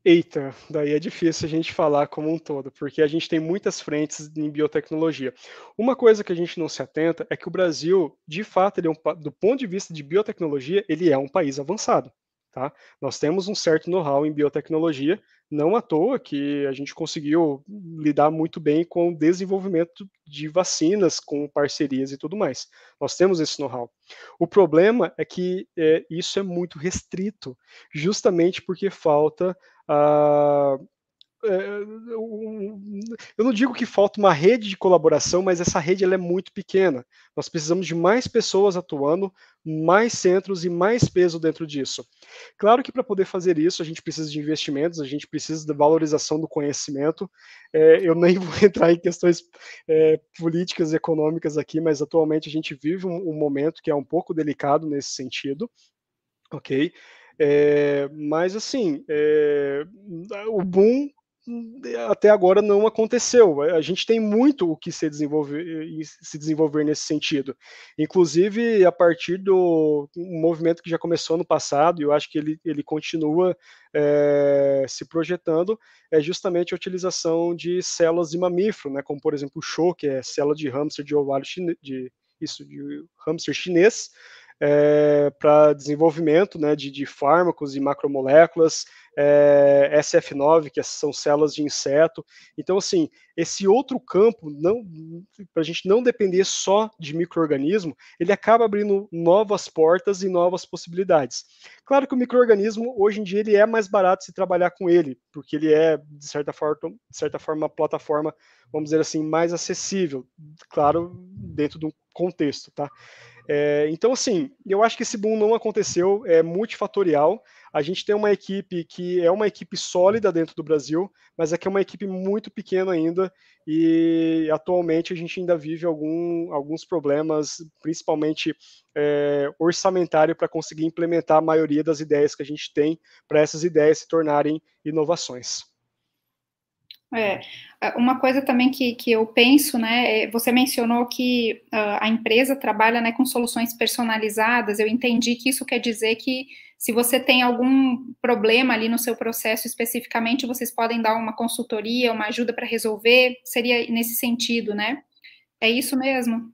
Eita, daí é difícil a gente falar como um todo, porque a gente tem muitas frentes em biotecnologia. Uma coisa que a gente não se atenta é que o Brasil, de fato, é um, do ponto de vista de biotecnologia, ele é um país avançado. Tá? Nós temos um certo know-how em biotecnologia, não à toa que a gente conseguiu lidar muito bem com o desenvolvimento de vacinas, com parcerias e tudo mais. Nós temos esse know-how. O problema é que é, isso é muito restrito, justamente porque falta uh, é, eu não digo que falta uma rede de colaboração, mas essa rede ela é muito pequena. Nós precisamos de mais pessoas atuando, mais centros e mais peso dentro disso. Claro que para poder fazer isso, a gente precisa de investimentos, a gente precisa de valorização do conhecimento. É, eu nem vou entrar em questões é, políticas e econômicas aqui, mas atualmente a gente vive um, um momento que é um pouco delicado nesse sentido. Ok? É, mas assim, é, o boom até agora não aconteceu. A gente tem muito o que se desenvolver, se desenvolver nesse sentido. Inclusive, a partir do movimento que já começou no passado, e eu acho que ele, ele continua é, se projetando, é justamente a utilização de células de mamífero, né, como, por exemplo, o show, que é célula de hamster de ovário chinês, de, isso, de hamster chinês, é, para desenvolvimento né, de, de, fármacos e macromoléculas, é, SF9, que são células de inseto. Então, assim, esse outro campo, para a gente não depender só de microorganismo, ele acaba abrindo novas portas e novas possibilidades. Claro que o microorganismo, hoje em dia, ele é mais barato se trabalhar com ele, porque ele é, de certa forma, de certa forma uma plataforma, vamos dizer assim, mais acessível, claro, dentro de um contexto, tá? É, então, assim, eu acho que esse boom não aconteceu, é multifatorial. A gente tem uma equipe que é uma equipe sólida dentro do Brasil, mas é que é uma equipe muito pequena ainda e atualmente a gente ainda vive algum, alguns problemas, principalmente é, orçamentário, para conseguir implementar a maioria das ideias que a gente tem, para essas ideias se tornarem inovações. É, é, uma coisa também que, que eu penso, né, é, você mencionou que uh, a empresa trabalha né, com soluções personalizadas, eu entendi que isso quer dizer que se você tem algum problema ali no seu processo especificamente, vocês podem dar uma consultoria, uma ajuda para resolver, seria nesse sentido, né? É isso mesmo?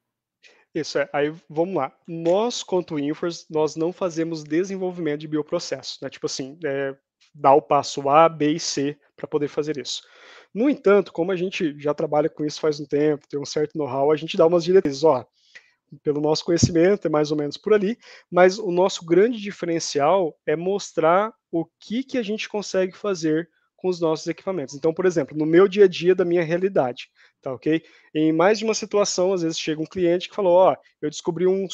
Isso é. Aí vamos lá. Nós, quanto Infras, nós não fazemos desenvolvimento de bioprocesso, né? Tipo assim, é, dá o passo A, B e C para poder fazer isso. No entanto, como a gente já trabalha com isso faz um tempo, tem um certo know-how, a gente dá umas diretrizes, ó, pelo nosso conhecimento, é mais ou menos por ali, mas o nosso grande diferencial é mostrar o que, que a gente consegue fazer com os nossos equipamentos. Então, por exemplo, no meu dia a dia da minha realidade, tá ok? Em mais de uma situação, às vezes chega um cliente que falou, ó, eu descobri um,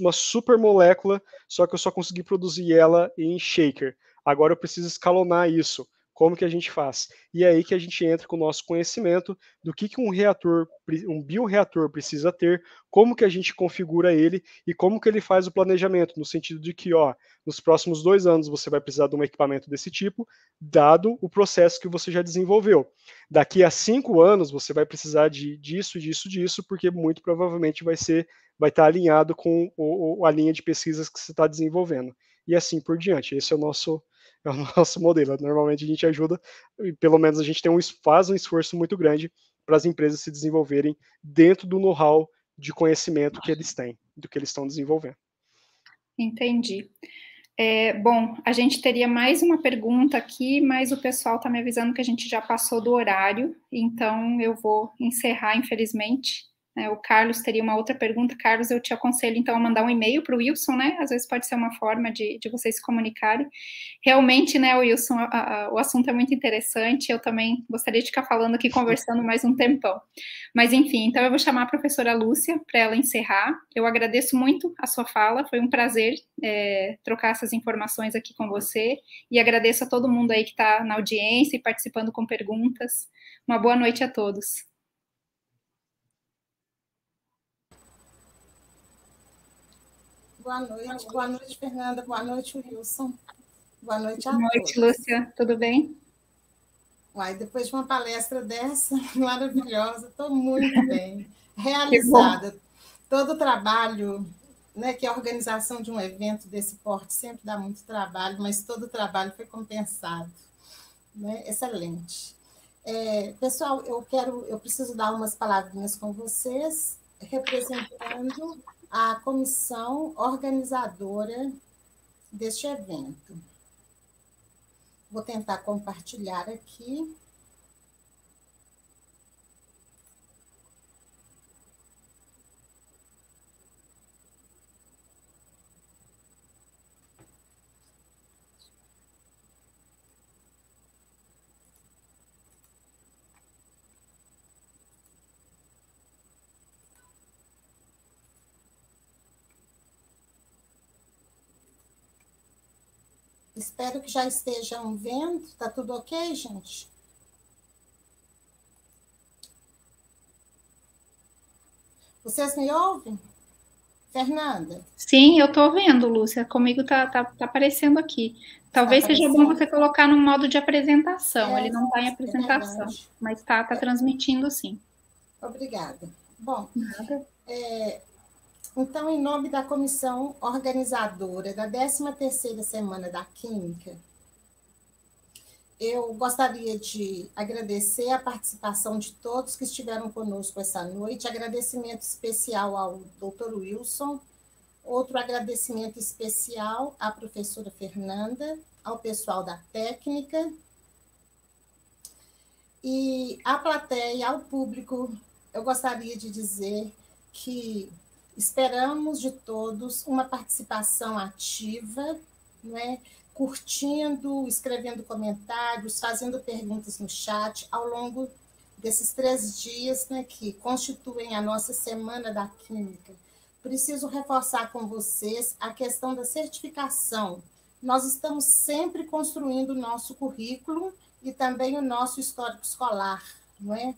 uma super molécula, só que eu só consegui produzir ela em shaker. Agora eu preciso escalonar isso. Como que a gente faz? E é aí que a gente entra com o nosso conhecimento do que, que um reator, um bioreator precisa ter, como que a gente configura ele e como que ele faz o planejamento, no sentido de que, ó, nos próximos dois anos você vai precisar de um equipamento desse tipo, dado o processo que você já desenvolveu. Daqui a cinco anos você vai precisar de disso, disso, disso, porque muito provavelmente vai ser vai estar tá alinhado com o, a linha de pesquisas que você está desenvolvendo. E assim por diante. Esse é o nosso é o nosso modelo. Normalmente a gente ajuda, e pelo menos a gente tem um, faz um esforço muito grande para as empresas se desenvolverem dentro do know-how de conhecimento que eles têm, do que eles estão desenvolvendo. Entendi. É, bom, a gente teria mais uma pergunta aqui, mas o pessoal está me avisando que a gente já passou do horário, então eu vou encerrar, infelizmente. Né? O Carlos teria uma outra pergunta. Carlos, eu te aconselho então a mandar um e-mail para o Wilson, né? Às vezes pode ser uma forma de, de vocês se comunicarem. Realmente, né, Wilson, a, a, o assunto é muito interessante. Eu também gostaria de ficar falando aqui, conversando mais um tempão. Mas enfim, então eu vou chamar a professora Lúcia para ela encerrar. Eu agradeço muito a sua fala, foi um prazer é, trocar essas informações aqui com você. E agradeço a todo mundo aí que está na audiência e participando com perguntas. Uma boa noite a todos. Boa noite, boa noite, Fernanda. Boa noite, Wilson. Boa noite a Boa noite, todos. Lúcia. Tudo bem? Uai, depois de uma palestra dessa, maravilhosa, estou muito bem. Realizada. Todo o trabalho, né, que a organização de um evento desse porte sempre dá muito trabalho, mas todo o trabalho foi compensado. Né? Excelente. É, pessoal, eu quero, eu preciso dar umas palavrinhas com vocês, representando a comissão organizadora deste evento. Vou tentar compartilhar aqui. Espero que já estejam vendo. está tudo ok, gente? Vocês me ouvem? Fernanda? Sim, eu estou vendo, Lúcia. Comigo está tá, tá aparecendo aqui. Tá Talvez tá seja bom você colocar no modo de apresentação. É, Ele não está em é apresentação, é mas está tá transmitindo sim. Obrigada. Bom, é, então, em nome da comissão organizadora da 13ª Semana da Química, eu gostaria de agradecer a participação de todos que estiveram conosco essa noite, agradecimento especial ao Dr. Wilson, outro agradecimento especial à professora Fernanda, ao pessoal da técnica e à plateia, ao público. Eu gostaria de dizer que Esperamos de todos uma participação ativa, né? curtindo, escrevendo comentários, fazendo perguntas no chat ao longo desses três dias né, que constituem a nossa Semana da Química. Preciso reforçar com vocês a questão da certificação. Nós estamos sempre construindo o nosso currículo e também o nosso histórico escolar, não é?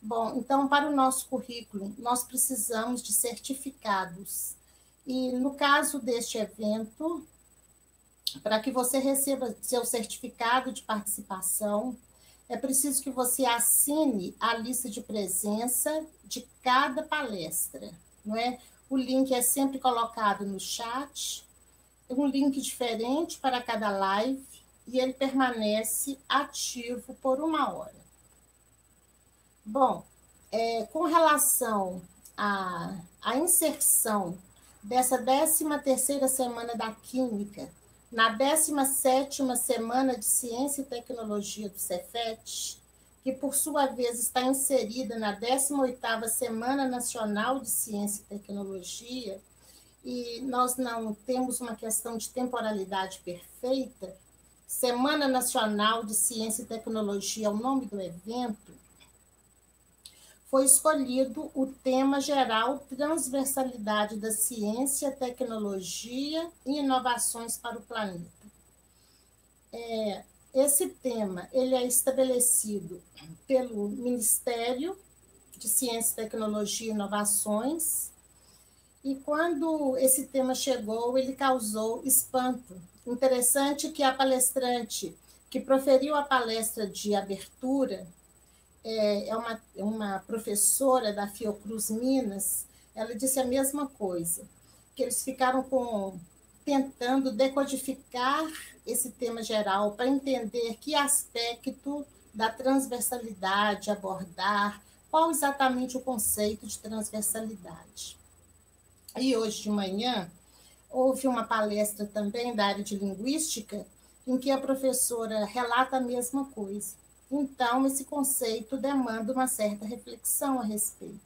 Bom, então, para o nosso currículo, nós precisamos de certificados. E no caso deste evento, para que você receba seu certificado de participação, é preciso que você assine a lista de presença de cada palestra, não é? O link é sempre colocado no chat, um link diferente para cada live e ele permanece ativo por uma hora. Bom, é, com relação à, à inserção dessa 13ª semana da Química na 17ª Semana de Ciência e Tecnologia do Cefet, que por sua vez está inserida na 18ª Semana Nacional de Ciência e Tecnologia, e nós não temos uma questão de temporalidade perfeita, Semana Nacional de Ciência e Tecnologia é o nome do evento, foi escolhido o tema geral Transversalidade da Ciência, Tecnologia e Inovações para o Planeta. É, esse tema ele é estabelecido pelo Ministério de Ciência, Tecnologia e Inovações, e quando esse tema chegou, ele causou espanto. Interessante que a palestrante que proferiu a palestra de abertura é, é, uma, é uma professora da Fiocruz Minas, ela disse a mesma coisa, que eles ficaram com tentando decodificar esse tema geral para entender que aspecto da transversalidade abordar, qual exatamente o conceito de transversalidade. E hoje de manhã houve uma palestra também da área de linguística em que a professora relata a mesma coisa então, esse conceito demanda uma certa reflexão a respeito.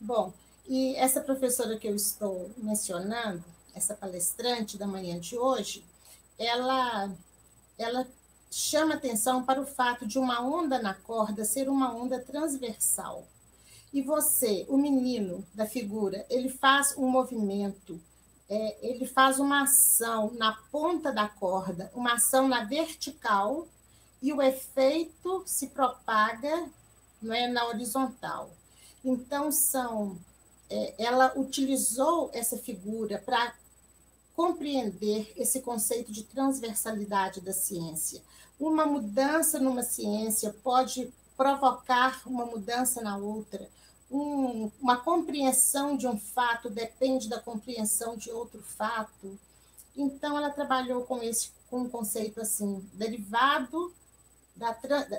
Bom, e essa professora que eu estou mencionando, essa palestrante da manhã de hoje, ela, ela chama atenção para o fato de uma onda na corda ser uma onda transversal. E você, o menino da figura, ele faz um movimento, é, ele faz uma ação na ponta da corda, uma ação na vertical, e o efeito se propaga não é, na horizontal. Então, são, é, ela utilizou essa figura para compreender esse conceito de transversalidade da ciência. Uma mudança numa ciência pode provocar uma mudança na outra. Um, uma compreensão de um fato depende da compreensão de outro fato. Então, ela trabalhou com esse com um conceito assim, derivado da,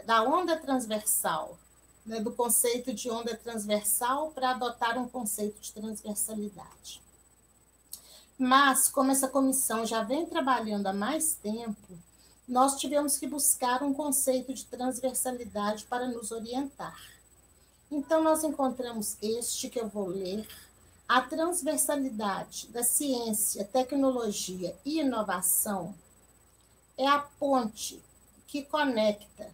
da onda transversal, né, do conceito de onda transversal para adotar um conceito de transversalidade. Mas, como essa comissão já vem trabalhando há mais tempo, nós tivemos que buscar um conceito de transversalidade para nos orientar. Então, nós encontramos este que eu vou ler, a transversalidade da ciência, tecnologia e inovação é a ponte que conecta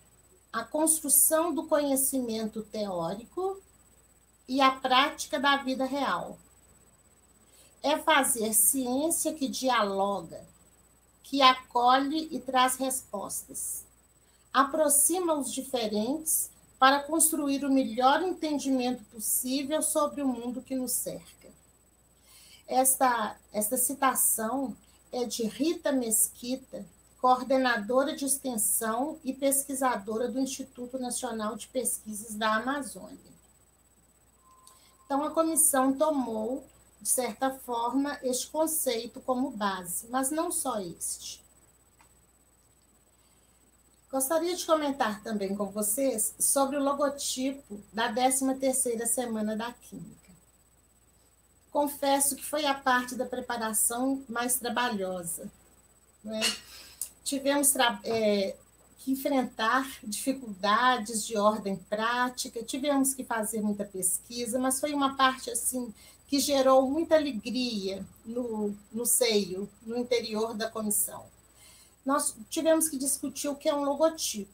a construção do conhecimento teórico e a prática da vida real. É fazer ciência que dialoga, que acolhe e traz respostas. Aproxima os diferentes para construir o melhor entendimento possível sobre o mundo que nos cerca. Esta, esta citação é de Rita Mesquita, coordenadora de extensão e pesquisadora do Instituto Nacional de Pesquisas da Amazônia. Então, a comissão tomou, de certa forma, este conceito como base, mas não só este. Gostaria de comentar também com vocês sobre o logotipo da 13ª Semana da Química. Confesso que foi a parte da preparação mais trabalhosa. Né? tivemos é, que enfrentar dificuldades de ordem prática, tivemos que fazer muita pesquisa, mas foi uma parte assim que gerou muita alegria no, no seio, no interior da comissão. Nós tivemos que discutir o que é um logotipo,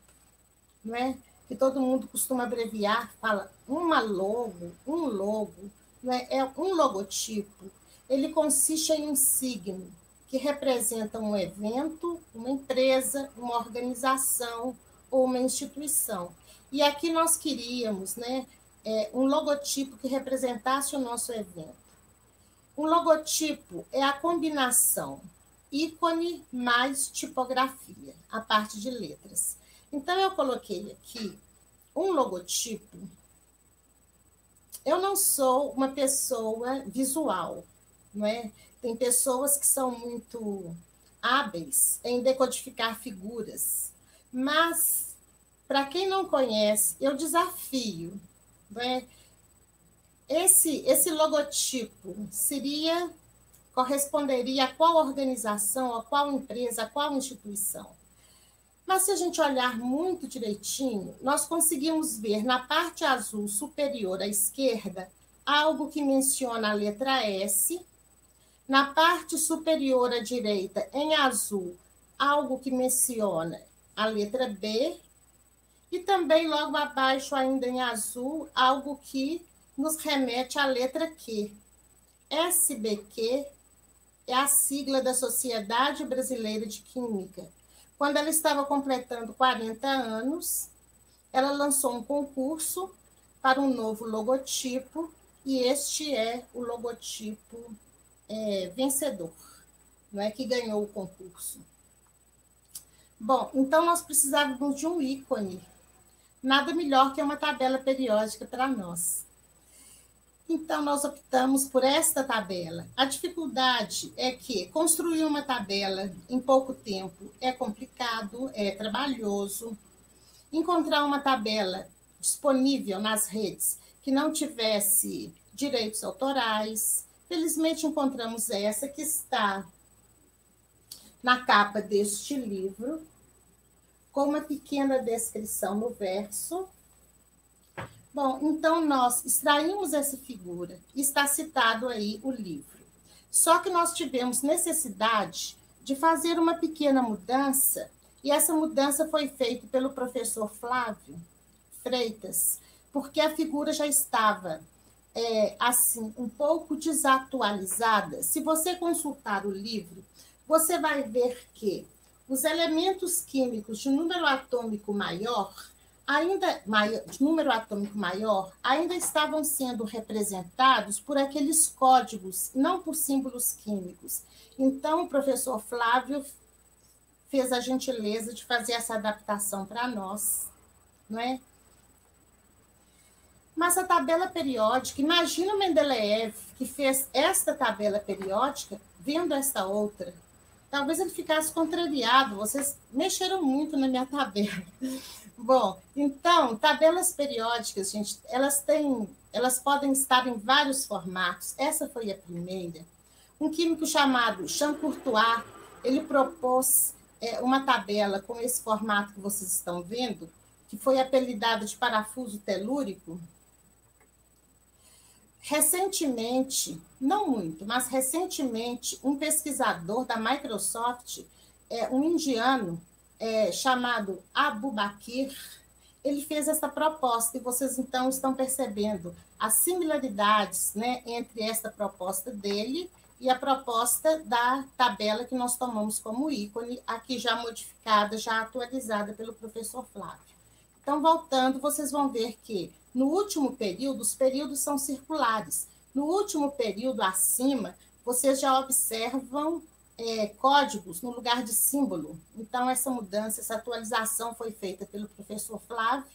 não é? Que todo mundo costuma abreviar, fala uma logo, um logo, não é? é um logotipo. Ele consiste em um signo que representam um evento, uma empresa, uma organização ou uma instituição. E aqui nós queríamos né, é, um logotipo que representasse o nosso evento. Um logotipo é a combinação ícone mais tipografia, a parte de letras. Então, eu coloquei aqui um logotipo. Eu não sou uma pessoa visual, não é? Tem pessoas que são muito hábeis em decodificar figuras, mas para quem não conhece, eu desafio. Né? Esse, esse logotipo seria corresponderia a qual organização, a qual empresa, a qual instituição? Mas se a gente olhar muito direitinho, nós conseguimos ver na parte azul superior à esquerda algo que menciona a letra S na parte superior à direita, em azul, algo que menciona a letra B. E também logo abaixo, ainda em azul, algo que nos remete à letra Q. SBQ é a sigla da Sociedade Brasileira de Química. Quando ela estava completando 40 anos, ela lançou um concurso para um novo logotipo, e este é o logotipo é, vencedor, não é que ganhou o concurso. Bom, então nós precisávamos de um ícone. Nada melhor que uma tabela periódica para nós. Então, nós optamos por esta tabela. A dificuldade é que construir uma tabela em pouco tempo é complicado, é trabalhoso. Encontrar uma tabela disponível nas redes que não tivesse direitos autorais, Felizmente encontramos essa que está na capa deste livro, com uma pequena descrição no verso. Bom, então nós extraímos essa figura, está citado aí o livro. Só que nós tivemos necessidade de fazer uma pequena mudança, e essa mudança foi feita pelo professor Flávio Freitas, porque a figura já estava é, assim, um pouco desatualizada, se você consultar o livro, você vai ver que os elementos químicos de número atômico maior ainda maior, de número atômico maior ainda estavam sendo representados por aqueles códigos, não por símbolos químicos. Então, o professor Flávio fez a gentileza de fazer essa adaptação para nós, não é? Mas a tabela periódica, imagina o Mendeleev que fez esta tabela periódica vendo esta outra. Talvez ele ficasse contrariado, vocês mexeram muito na minha tabela. Bom, então, tabelas periódicas, gente, elas têm, elas podem estar em vários formatos. Essa foi a primeira. Um químico chamado Jean Courtois, ele propôs é, uma tabela com esse formato que vocês estão vendo, que foi apelidada de parafuso telúrico, Recentemente, não muito, mas recentemente, um pesquisador da Microsoft, é, um indiano é, chamado Abubakir, ele fez essa proposta e vocês então estão percebendo as similaridades né, entre esta proposta dele e a proposta da tabela que nós tomamos como ícone, aqui já modificada, já atualizada pelo professor Flávio. Então, voltando, vocês vão ver que no último período, os períodos são circulares. No último período acima, vocês já observam é, códigos no lugar de símbolo. Então, essa mudança, essa atualização foi feita pelo professor Flávio.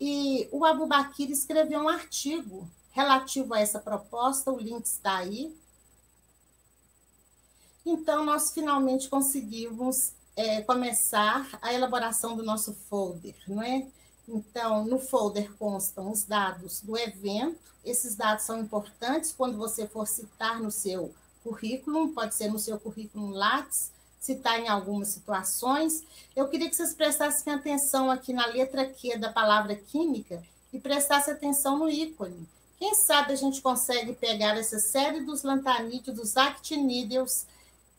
E o Abubakir escreveu um artigo relativo a essa proposta, o link está aí. Então, nós finalmente conseguimos é, começar a elaboração do nosso folder, não é? Então, no folder constam os dados do evento. Esses dados são importantes quando você for citar no seu currículo, pode ser no seu currículo Lattes, citar em algumas situações. Eu queria que vocês prestassem atenção aqui na letra Q da palavra química e prestassem atenção no ícone. Quem sabe a gente consegue pegar essa série dos lantanídeos, actinídeos,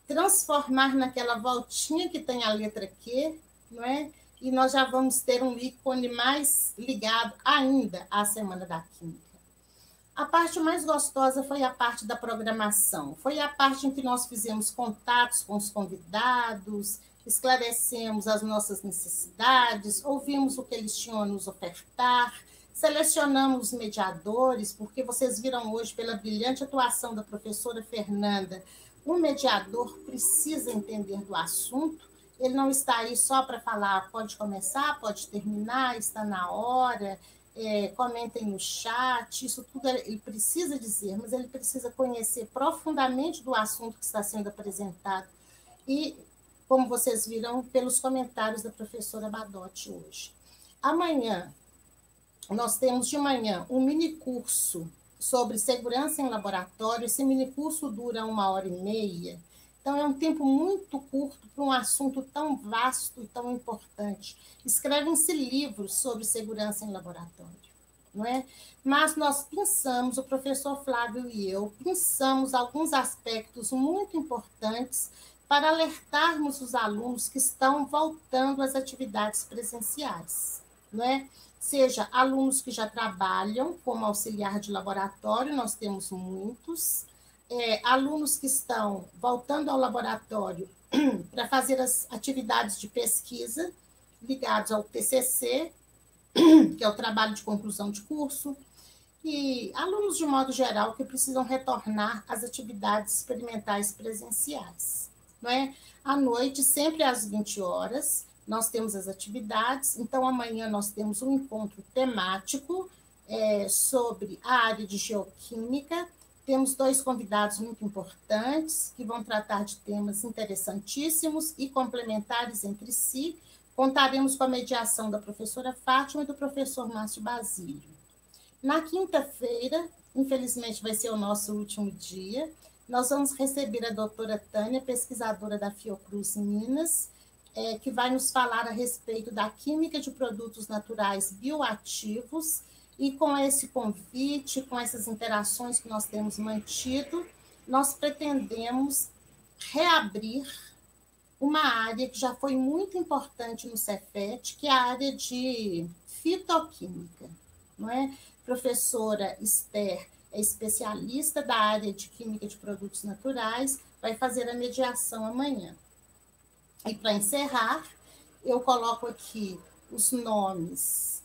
transformar naquela voltinha que tem a letra Q, não é? e nós já vamos ter um ícone mais ligado ainda à Semana da Química. A parte mais gostosa foi a parte da programação, foi a parte em que nós fizemos contatos com os convidados, esclarecemos as nossas necessidades, ouvimos o que eles tinham a nos ofertar, selecionamos mediadores, porque vocês viram hoje, pela brilhante atuação da professora Fernanda, o mediador precisa entender do assunto ele não está aí só para falar, pode começar, pode terminar, está na hora, é, comentem no chat, isso tudo ele precisa dizer, mas ele precisa conhecer profundamente do assunto que está sendo apresentado. E, como vocês viram pelos comentários da professora Badotti hoje. Amanhã, nós temos de manhã um mini curso sobre segurança em laboratório. Esse mini curso dura uma hora e meia então, é um tempo muito curto para um assunto tão vasto e tão importante. Escrevem-se livros sobre segurança em laboratório. Não é? Mas nós pensamos, o professor Flávio e eu, pensamos alguns aspectos muito importantes para alertarmos os alunos que estão voltando às atividades presenciais, não é? Seja alunos que já trabalham como auxiliar de laboratório, nós temos muitos, é, alunos que estão voltando ao laboratório para fazer as atividades de pesquisa ligados ao TCC, que é o trabalho de conclusão de curso, e alunos de modo geral que precisam retornar às atividades experimentais presenciais, não é? À noite, sempre às 20 horas, nós temos as atividades, então amanhã nós temos um encontro temático é, sobre a área de geoquímica, temos dois convidados muito importantes que vão tratar de temas interessantíssimos e complementares entre si. Contaremos com a mediação da professora Fátima e do professor Márcio Basílio. Na quinta-feira, infelizmente vai ser o nosso último dia, nós vamos receber a doutora Tânia, pesquisadora da Fiocruz Minas, é, que vai nos falar a respeito da química de produtos naturais bioativos e com esse convite, com essas interações que nós temos mantido, nós pretendemos reabrir uma área que já foi muito importante no Cefet, que é a área de fitoquímica. Não é? A professora Esther é especialista da área de química de produtos naturais, vai fazer a mediação amanhã. E para encerrar, eu coloco aqui os nomes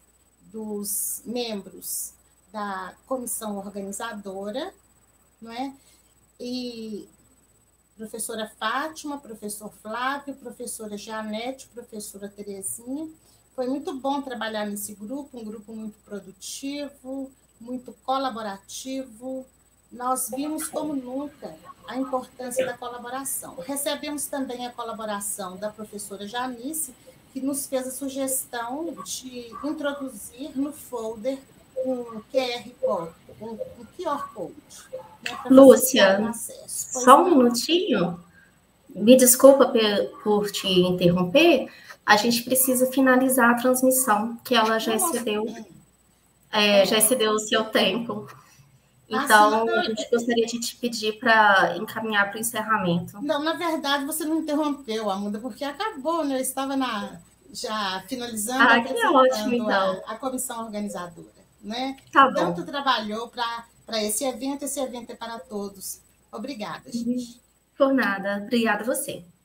dos membros da comissão organizadora, não é? E professora Fátima, professor Flávio, professora Janete, professora Terezinha. Foi muito bom trabalhar nesse grupo, um grupo muito produtivo, muito colaborativo. Nós vimos como nunca a importância da colaboração. Recebemos também a colaboração da professora Janice, que nos fez a sugestão de introduzir no folder um QR Code, um, um QR Code. Né, Lúcia, só é. um minutinho. Me desculpa por, te interromper, a gente precisa finalizar a transmissão, que ela já excedeu, é. é, já excedeu o seu tempo. Ah, então, a gente gostaria de te pedir para encaminhar para o encerramento. Não, na verdade, você não interrompeu, Amanda, porque acabou, né? Eu estava na, já finalizando ah, ótimo, então. a, a, comissão organizadora, né? Tá Tanto trabalhou para esse evento, esse evento é para todos. Obrigada, uhum. gente. Por nada, obrigada a você.